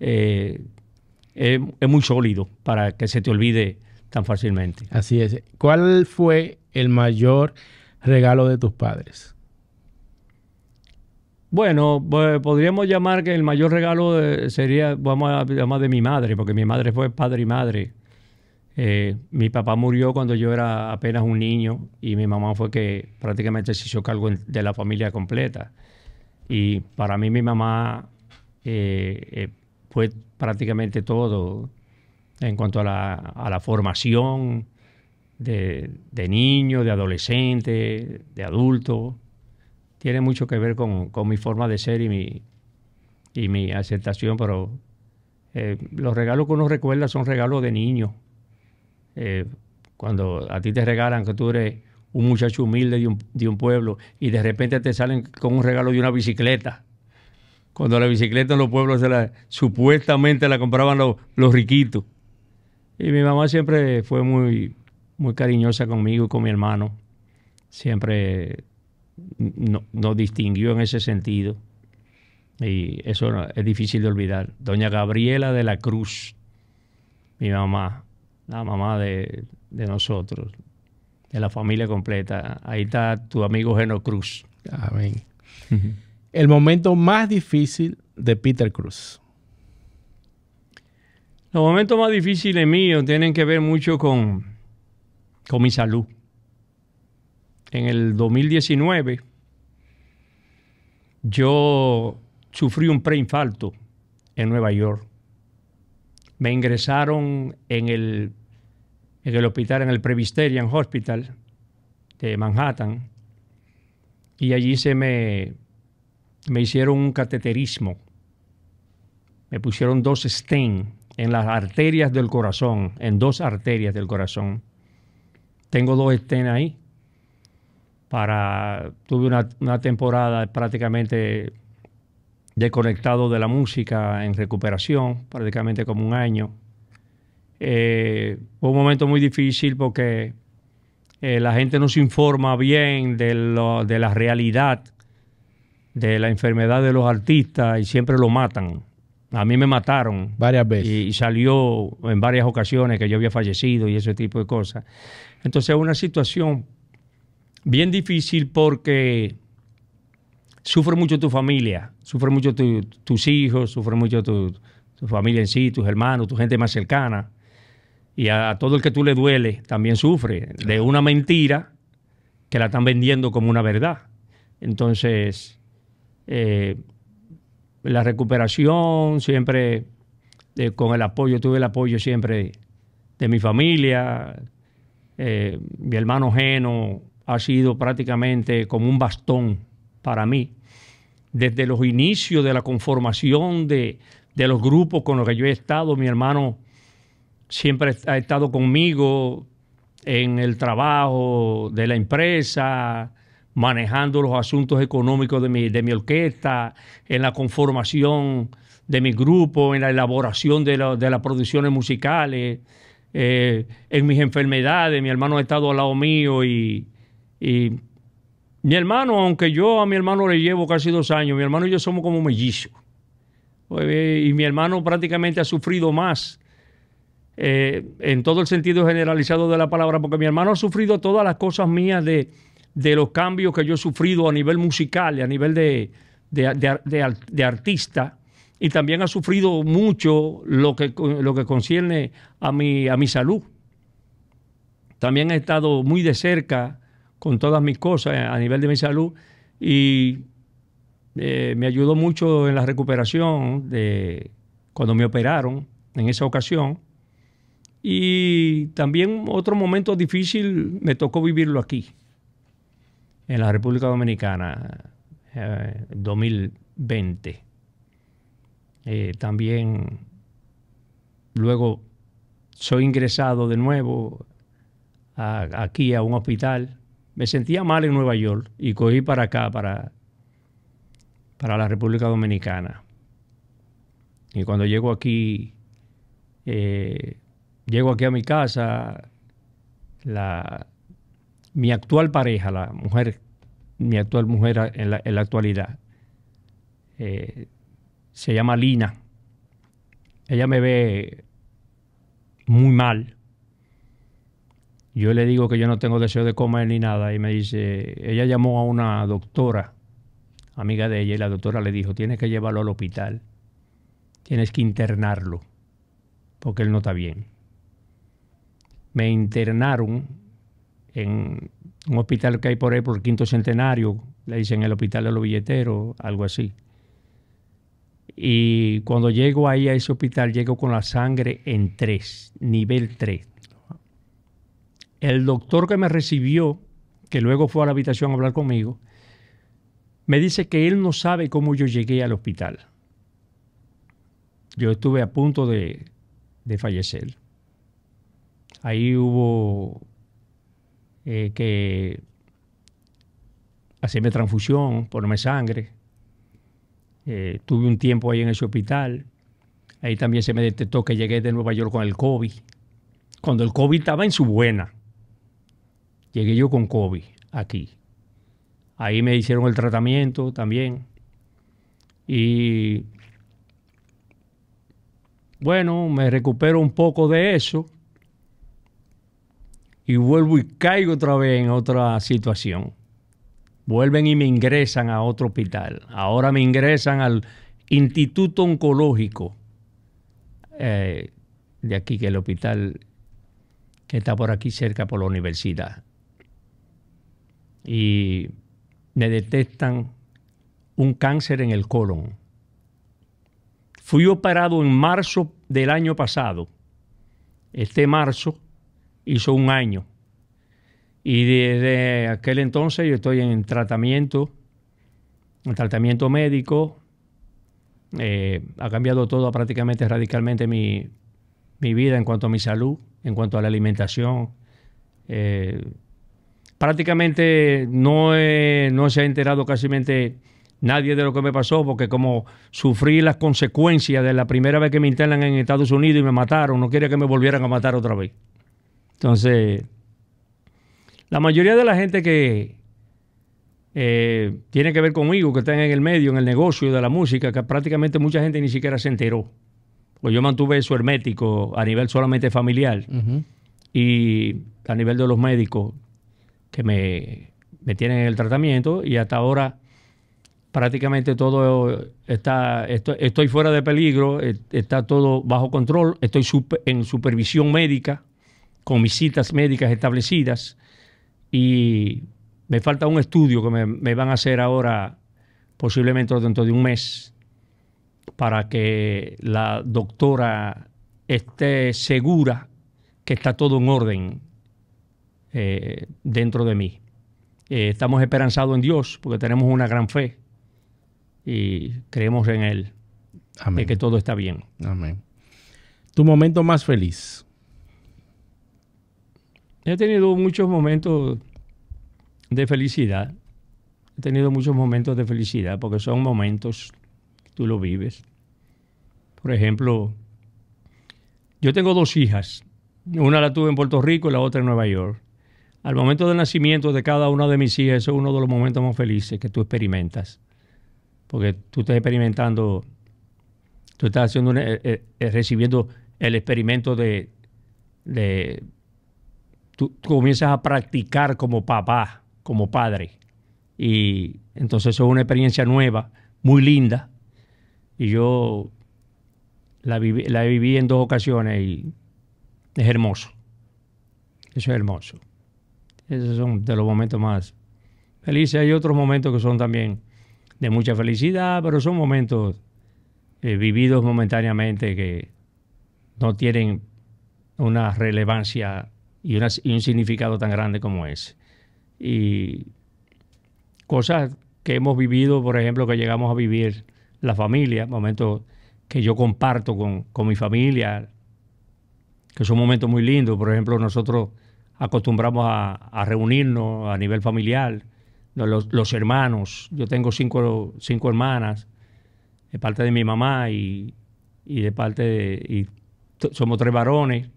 eh, es, muy sólido para que se te olvide tan fácilmente. Así es. ¿Cuál fue el mayor regalo de tus padres? Bueno, pues, podríamos llamar que el mayor regalo eh, sería, vamos a llamar de mi madre, porque mi madre fue padre y madre. Eh, mi papá murió cuando yo era apenas un niño y mi mamá fue que prácticamente se hizo cargo de la familia completa. Y para mí mi mamá fue prácticamente todo en cuanto a la, formación de, de niño, de adolescente, de adulto. Tiene mucho que ver con, mi forma de ser y mi, y mi aceptación, pero eh, los regalos que uno recuerda son regalos de niño. Eh, cuando a ti te regalan que tú eres un muchacho humilde de un, de un, pueblo y de repente te salen con un regalo de una bicicleta cuando la bicicleta en los pueblos se la, supuestamente la compraban los, riquitos. Y mi mamá siempre fue muy, muy cariñosa conmigo y con mi hermano. Siempre nos no distinguió en ese sentido. Y eso es difícil de olvidar. Doña Gabriela de la Cruz, mi mamá, la mamá de, de nosotros, de la familia completa. Ahí está tu amigo Geno Cruz. Amén. el momento más difícil de Peter Cruz? Los momentos más difíciles míos tienen que ver mucho con, con mi salud. En el 2019 yo sufrí un preinfarto en Nueva York. Me ingresaron en el, en el hospital, en el Presbyterian Hospital de Manhattan, y allí se me me hicieron un cateterismo. Me pusieron dos stent en las arterias del corazón, en dos arterias del corazón. Tengo dos stents ahí. Para, tuve una, temporada prácticamente desconectado de la música en recuperación, prácticamente como un año. Eh, fue un momento muy difícil porque eh, la gente no se informa bien de la realidad de la enfermedad de los artistas y siempre lo matan. A mí me mataron. Varias veces. Y, salió en varias ocasiones que yo había fallecido y ese tipo de cosas. Entonces es una situación bien difícil porque sufre mucho tu familia, sufre mucho tus hijos, sufre mucho tu, familia en sí, tus hermanos, tu gente más cercana. Y a todo el que tú le duele también sufre de una mentira que la están vendiendo como una verdad. Entonces, eh, la recuperación, siempre eh, con el apoyo, tuve el apoyo siempre de mi familia. Eh, mi hermano Geno ha sido prácticamente como un bastón para mí. Desde los inicios de la conformación de, de los grupos con los que yo he estado, mi hermano siempre ha estado conmigo en el trabajo de la empresa, manejando los asuntos económicos de mi, de mi orquesta, en la conformación de mi grupo, en la elaboración de, la, de las producciones musicales, eh, en mis enfermedades. Mi hermano ha estado al lado mío y, mi hermano, aunque yo a mi hermano le llevo casi dos años, mi hermano y yo somos como mellizos. Pues, eh, y mi hermano prácticamente ha sufrido más eh, en todo el sentido generalizado de la palabra, porque mi hermano ha sufrido todas las cosas mías de de los cambios que yo he sufrido a nivel musical y a nivel de, artista, y también ha sufrido mucho lo que, lo que concierne a mi, a mi salud. También he estado muy de cerca con todas mis cosas a nivel de mi salud y eh, me ayudó mucho en la recuperación de cuando me operaron en esa ocasión. Y también otro momento difícil me tocó vivirlo aquí en la República Dominicana, 2020. Eh, eh, también luego soy ingresado de nuevo aquí a un hospital. Me sentía mal en Nueva York y cogí para acá, para, para la República Dominicana. Y cuando llego aquí, eh, llego aquí a mi casa, la, mi actual pareja, la mujer, mi actual mujer en la, actualidad, eh, se llama Lina. Ella me ve muy mal. Yo le digo que yo no tengo deseo de comer ni nada y me dice, ella llamó a una doctora, amiga de ella, y la doctora le dijo, tienes que llevarlo al hospital, tienes que internarlo, porque él no está bien. Me internaron en un hospital que hay por ahí por el quinto centenario, le dicen el hospital de los billeteros, algo así. Y cuando llego ahí a ese hospital, llego con la sangre en tres, nivel tres. El doctor que me recibió, que luego fue a la habitación a hablar conmigo, me dice que él no sabe cómo yo llegué al hospital. Yo estuve a punto de, de fallecer. Ahí hubo eh, que hacerme transfusión, ponerme sangre. Eh, tuve un tiempo ahí en ese hospital. Ahí también se me detectó que llegué de Nueva York con el COVID. Cuando el COVID estaba en su buena, llegué yo con COVID aquí. Ahí me hicieron el tratamiento también. Y bueno, me recupero un poco de eso y vuelvo y caigo otra vez en otra situación. Vuelven y me ingresan a otro hospital. Ahora me ingresan al Instituto Oncológico eh, de aquí, que es el hospital que está por aquí cerca por la universidad. Y me detectan un cáncer en el colon. Fui operado en marzo del año pasado. Este marzo hizo un año. Y desde aquel entonces yo estoy en tratamiento, en tratamiento médico. Eh, ha cambiado todo prácticamente radicalmente mi, vida en cuanto a mi salud, en cuanto a la alimentación. Eh, prácticamente no, no se ha enterado casi nadie de lo que me pasó, porque como sufrí las consecuencias de la primera vez que me internan en Estados Unidos y me mataron, no quería que me volvieran a matar otra vez. Entonces, la mayoría de la gente que eh, tiene que ver conmigo, que está en el medio, en el negocio de la música, que prácticamente mucha gente ni siquiera se enteró. Pues yo mantuve eso hermético a nivel solamente familiar y a nivel de los médicos que me, tienen el tratamiento y hasta ahora prácticamente todo está, estoy, fuera de peligro, eh, está todo bajo control, estoy en supervisión médica con mis citas médicas establecidas y me falta un estudio que me, van a hacer ahora, posiblemente dentro de un mes, para que la doctora esté segura que está todo en orden eh, dentro de mí. Eh, estamos esperanzados en Dios porque tenemos una gran fe y creemos en Él, Amén. de que todo está bien. Amén. Tu momento más feliz. He tenido muchos momentos de felicidad. He tenido muchos momentos de felicidad porque son momentos que tú lo vives. Por ejemplo, yo tengo dos hijas. Una la tuve en Puerto Rico y la otra en Nueva York. Al momento del nacimiento de cada una de mis hijas, es uno de los momentos más felices que tú experimentas. Porque tú estás experimentando, tú estás haciendo eh, eh, recibiendo el experimento de tú, comienzas a practicar como papá, como padre. Y entonces eso es una experiencia nueva, muy linda. Y yo la viví, en dos ocasiones y es hermoso. Eso es hermoso. Esos son de los momentos más felices. Hay otros momentos que son también de mucha felicidad, pero son momentos eh, vividos momentáneamente que no tienen una relevancia y, un significado tan grande como ese. Y cosas que hemos vivido, por ejemplo, que llegamos a vivir la familia, momentos que yo comparto con, mi familia, que son momentos muy lindos. Por ejemplo, nosotros acostumbramos a, reunirnos a nivel familiar, los, hermanos. Yo tengo cinco, cinco hermanas de parte de mi mamá y, de parte de... Y somos tres varones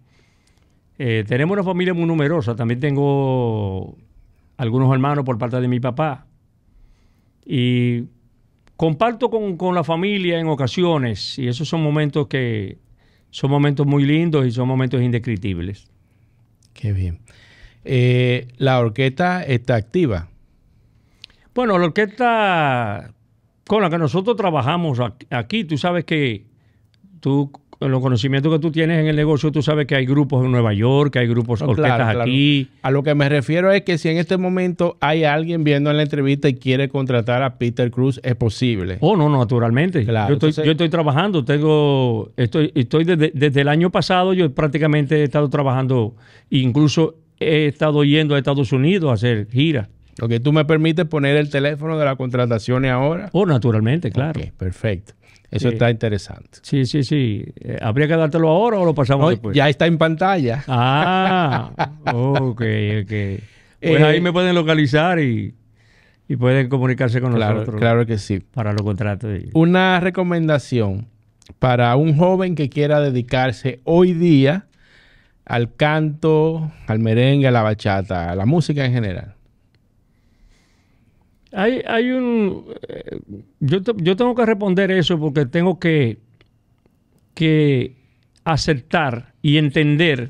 eh, tenemos una familia muy numerosa. También tengo algunos hermanos por parte de mi papá. Y comparto con, la familia en ocasiones. Y esos son momentos que son momentos muy lindos y son momentos indescriptibles. Qué bien. Eh, ¿La orquesta está activa? Bueno, la orquesta con la que nosotros trabajamos aquí, tú sabes que tú con los conocimientos que tú tienes en el negocio, tú sabes que hay grupos en Nueva York, que hay grupos aquí. A lo que me refiero es que si en este momento hay alguien viendo en la entrevista y quiere contratar a Peter Cruz, es posible. Oh, no, naturalmente. yo, estoy, trabajando, tengo, estoy, estoy desde, el año pasado, yo prácticamente he estado trabajando, incluso he estado yendo a Estados Unidos a hacer giras. Lo que tú me permites poner el teléfono de las contrataciones ahora. Oh, naturalmente, claro. perfecto. Eso está interesante. Sí, sí, sí. Eh, ¿Habría que dártelo ahora o lo pasamos después? Ya está en pantalla. Ah, ok, ok. Pues eh, ahí me pueden localizar y, pueden comunicarse con nosotros. Claro que sí. Para los contratos. Una recomendación para un joven que quiera dedicarse hoy día al canto, al merengue, a la bachata, a la música en general. Hay, un... Eh, yo, tengo que responder eso porque tengo que, aceptar y entender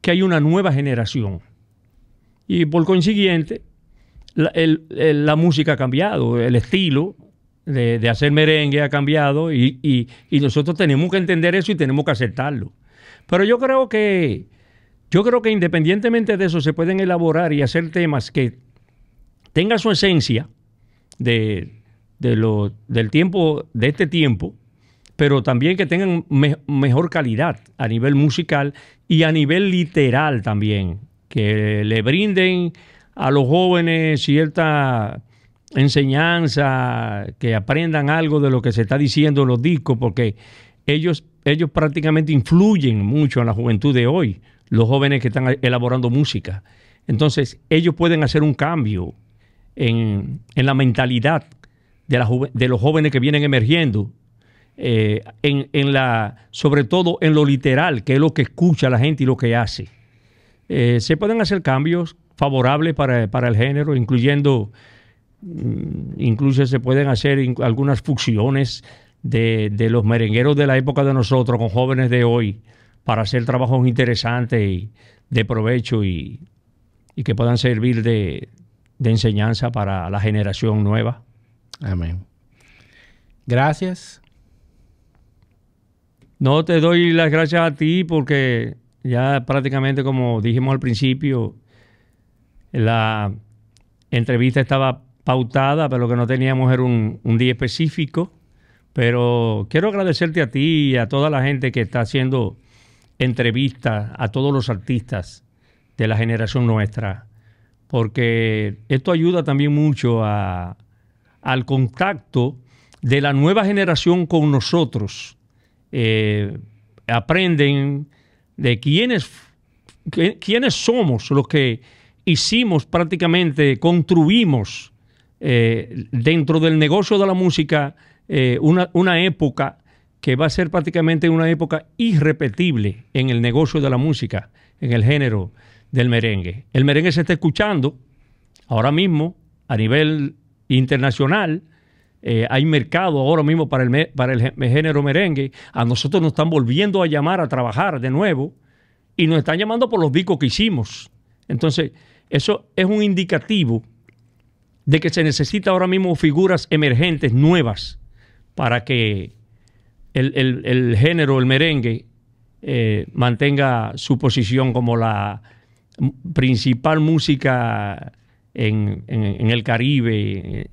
que hay una nueva generación. Y por consiguiente, la, música ha cambiado, el estilo de, hacer merengue ha cambiado y, y, nosotros tenemos que entender eso y tenemos que aceptarlo. Pero yo creo que, yo creo que independientemente de eso se pueden elaborar y hacer temas que tenga su esencia de, del tiempo, de este tiempo, pero también que tengan mejor calidad a nivel musical y a nivel literal también, que le brinden a los jóvenes cierta enseñanza, que aprendan algo de lo que se está diciendo los discos, porque ellos, ellos prácticamente influyen mucho en la juventud de hoy, los jóvenes que están elaborando música. Entonces, ellos pueden hacer un cambio en, en la mentalidad de, la de, los jóvenes que vienen emergiendo, eh, en, en, la, sobre todo en lo literal, que es lo que escucha la gente y lo que hace. Eh, se pueden hacer cambios favorables para, para el género, incluyendo, mm, incluso se pueden hacer algunas fusiones de, de, los merengueros de la época de nosotros con jóvenes de hoy para hacer trabajos interesantes y de provecho y, y que puedan servir de, de enseñanza para la generación nueva. Amén. Gracias. No te doy las gracias a ti porque ya prácticamente como dijimos al principio, la entrevista estaba pautada, pero lo que no teníamos era un, un día específico. Pero quiero agradecerte a ti y a toda la gente que está haciendo entrevistas, a todos los artistas de la generación nuestra porque esto ayuda también mucho al contacto de la nueva generación con nosotros. Eh, aprenden de quiénes, somos los que hicimos prácticamente, construimos eh, dentro del negocio de la música eh, una, una época que va a ser prácticamente una época irrepetible en el negocio de la música, en el género del merengue. El merengue se está escuchando ahora mismo a nivel internacional. Eh, hay mercado ahora mismo para el, para el género merengue. A nosotros nos están volviendo a llamar a trabajar de nuevo y nos están llamando por los discos que hicimos. Entonces, eso es un indicativo de que se necesita ahora mismo figuras emergentes nuevas para que el, género, el merengue, eh, mantenga su posición como la principal música en, el Caribe,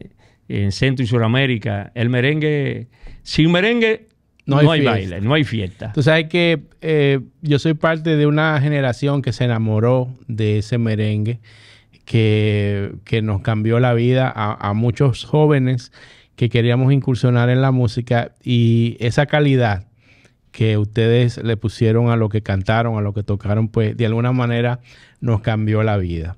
en Centro y Sudamérica. El merengue, sin merengue no hay, baile, no hay fiesta. Tú sabes que eh, yo soy parte de una generación que se enamoró de ese merengue, que, nos cambió la vida a, muchos jóvenes que queríamos incursionar en la música y esa calidad que ustedes le pusieron a lo que cantaron, a lo que tocaron, pues de alguna manera nos cambió la vida.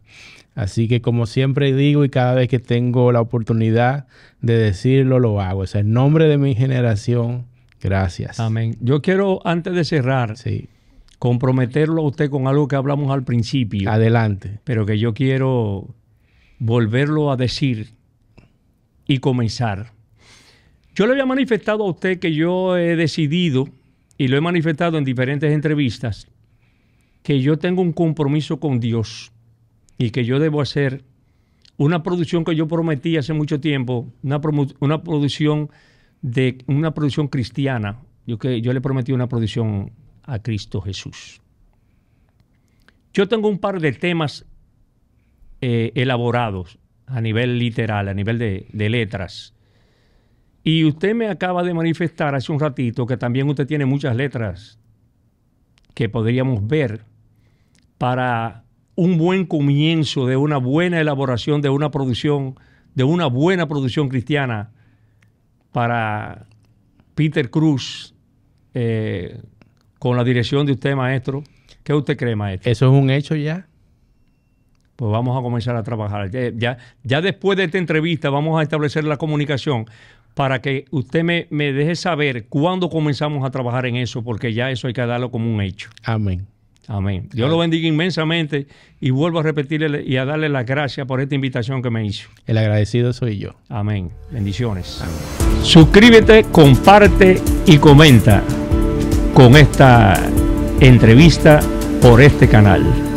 Así que como siempre digo y cada vez que tengo la oportunidad de decirlo, lo hago. O sea, en nombre de mi generación, gracias. Amén. Yo quiero, antes de cerrar, comprometerlo a usted con algo que hablamos al principio. Adelante. Pero que yo quiero volverlo a decir y comenzar. Yo le había manifestado a usted que yo he decidido y lo he manifestado en diferentes entrevistas, que yo tengo un compromiso con Dios y que yo debo hacer una producción que yo prometí hace mucho tiempo, una, producción de una producción cristiana. Yo, que, yo le prometí una producción a Cristo Jesús. Yo tengo un par de temas eh, elaborados a nivel literal, a nivel de letras, y usted me acaba de manifestar hace un ratito que también usted tiene muchas letras que podríamos ver para un buen comienzo de una buena elaboración de una producción, de una buena producción cristiana para Peter Cruz eh, con la dirección de usted, maestro. ¿Qué usted cree, maestro? Eso es un hecho ya pues vamos a comenzar a trabajar. Ya, ya, ya, después de esta entrevista vamos a establecer la comunicación, para que usted me, deje saber cuándo comenzamos a trabajar en eso, porque ya eso hay que darlo como un hecho. Amén. Amén. Dios lo bendiga inmensamente y vuelvo a repetirle y a darle las gracias por esta invitación que me hizo. El agradecido soy yo. Amén. Bendiciones. Suscríbete, comparte y comenta con esta entrevista por este canal.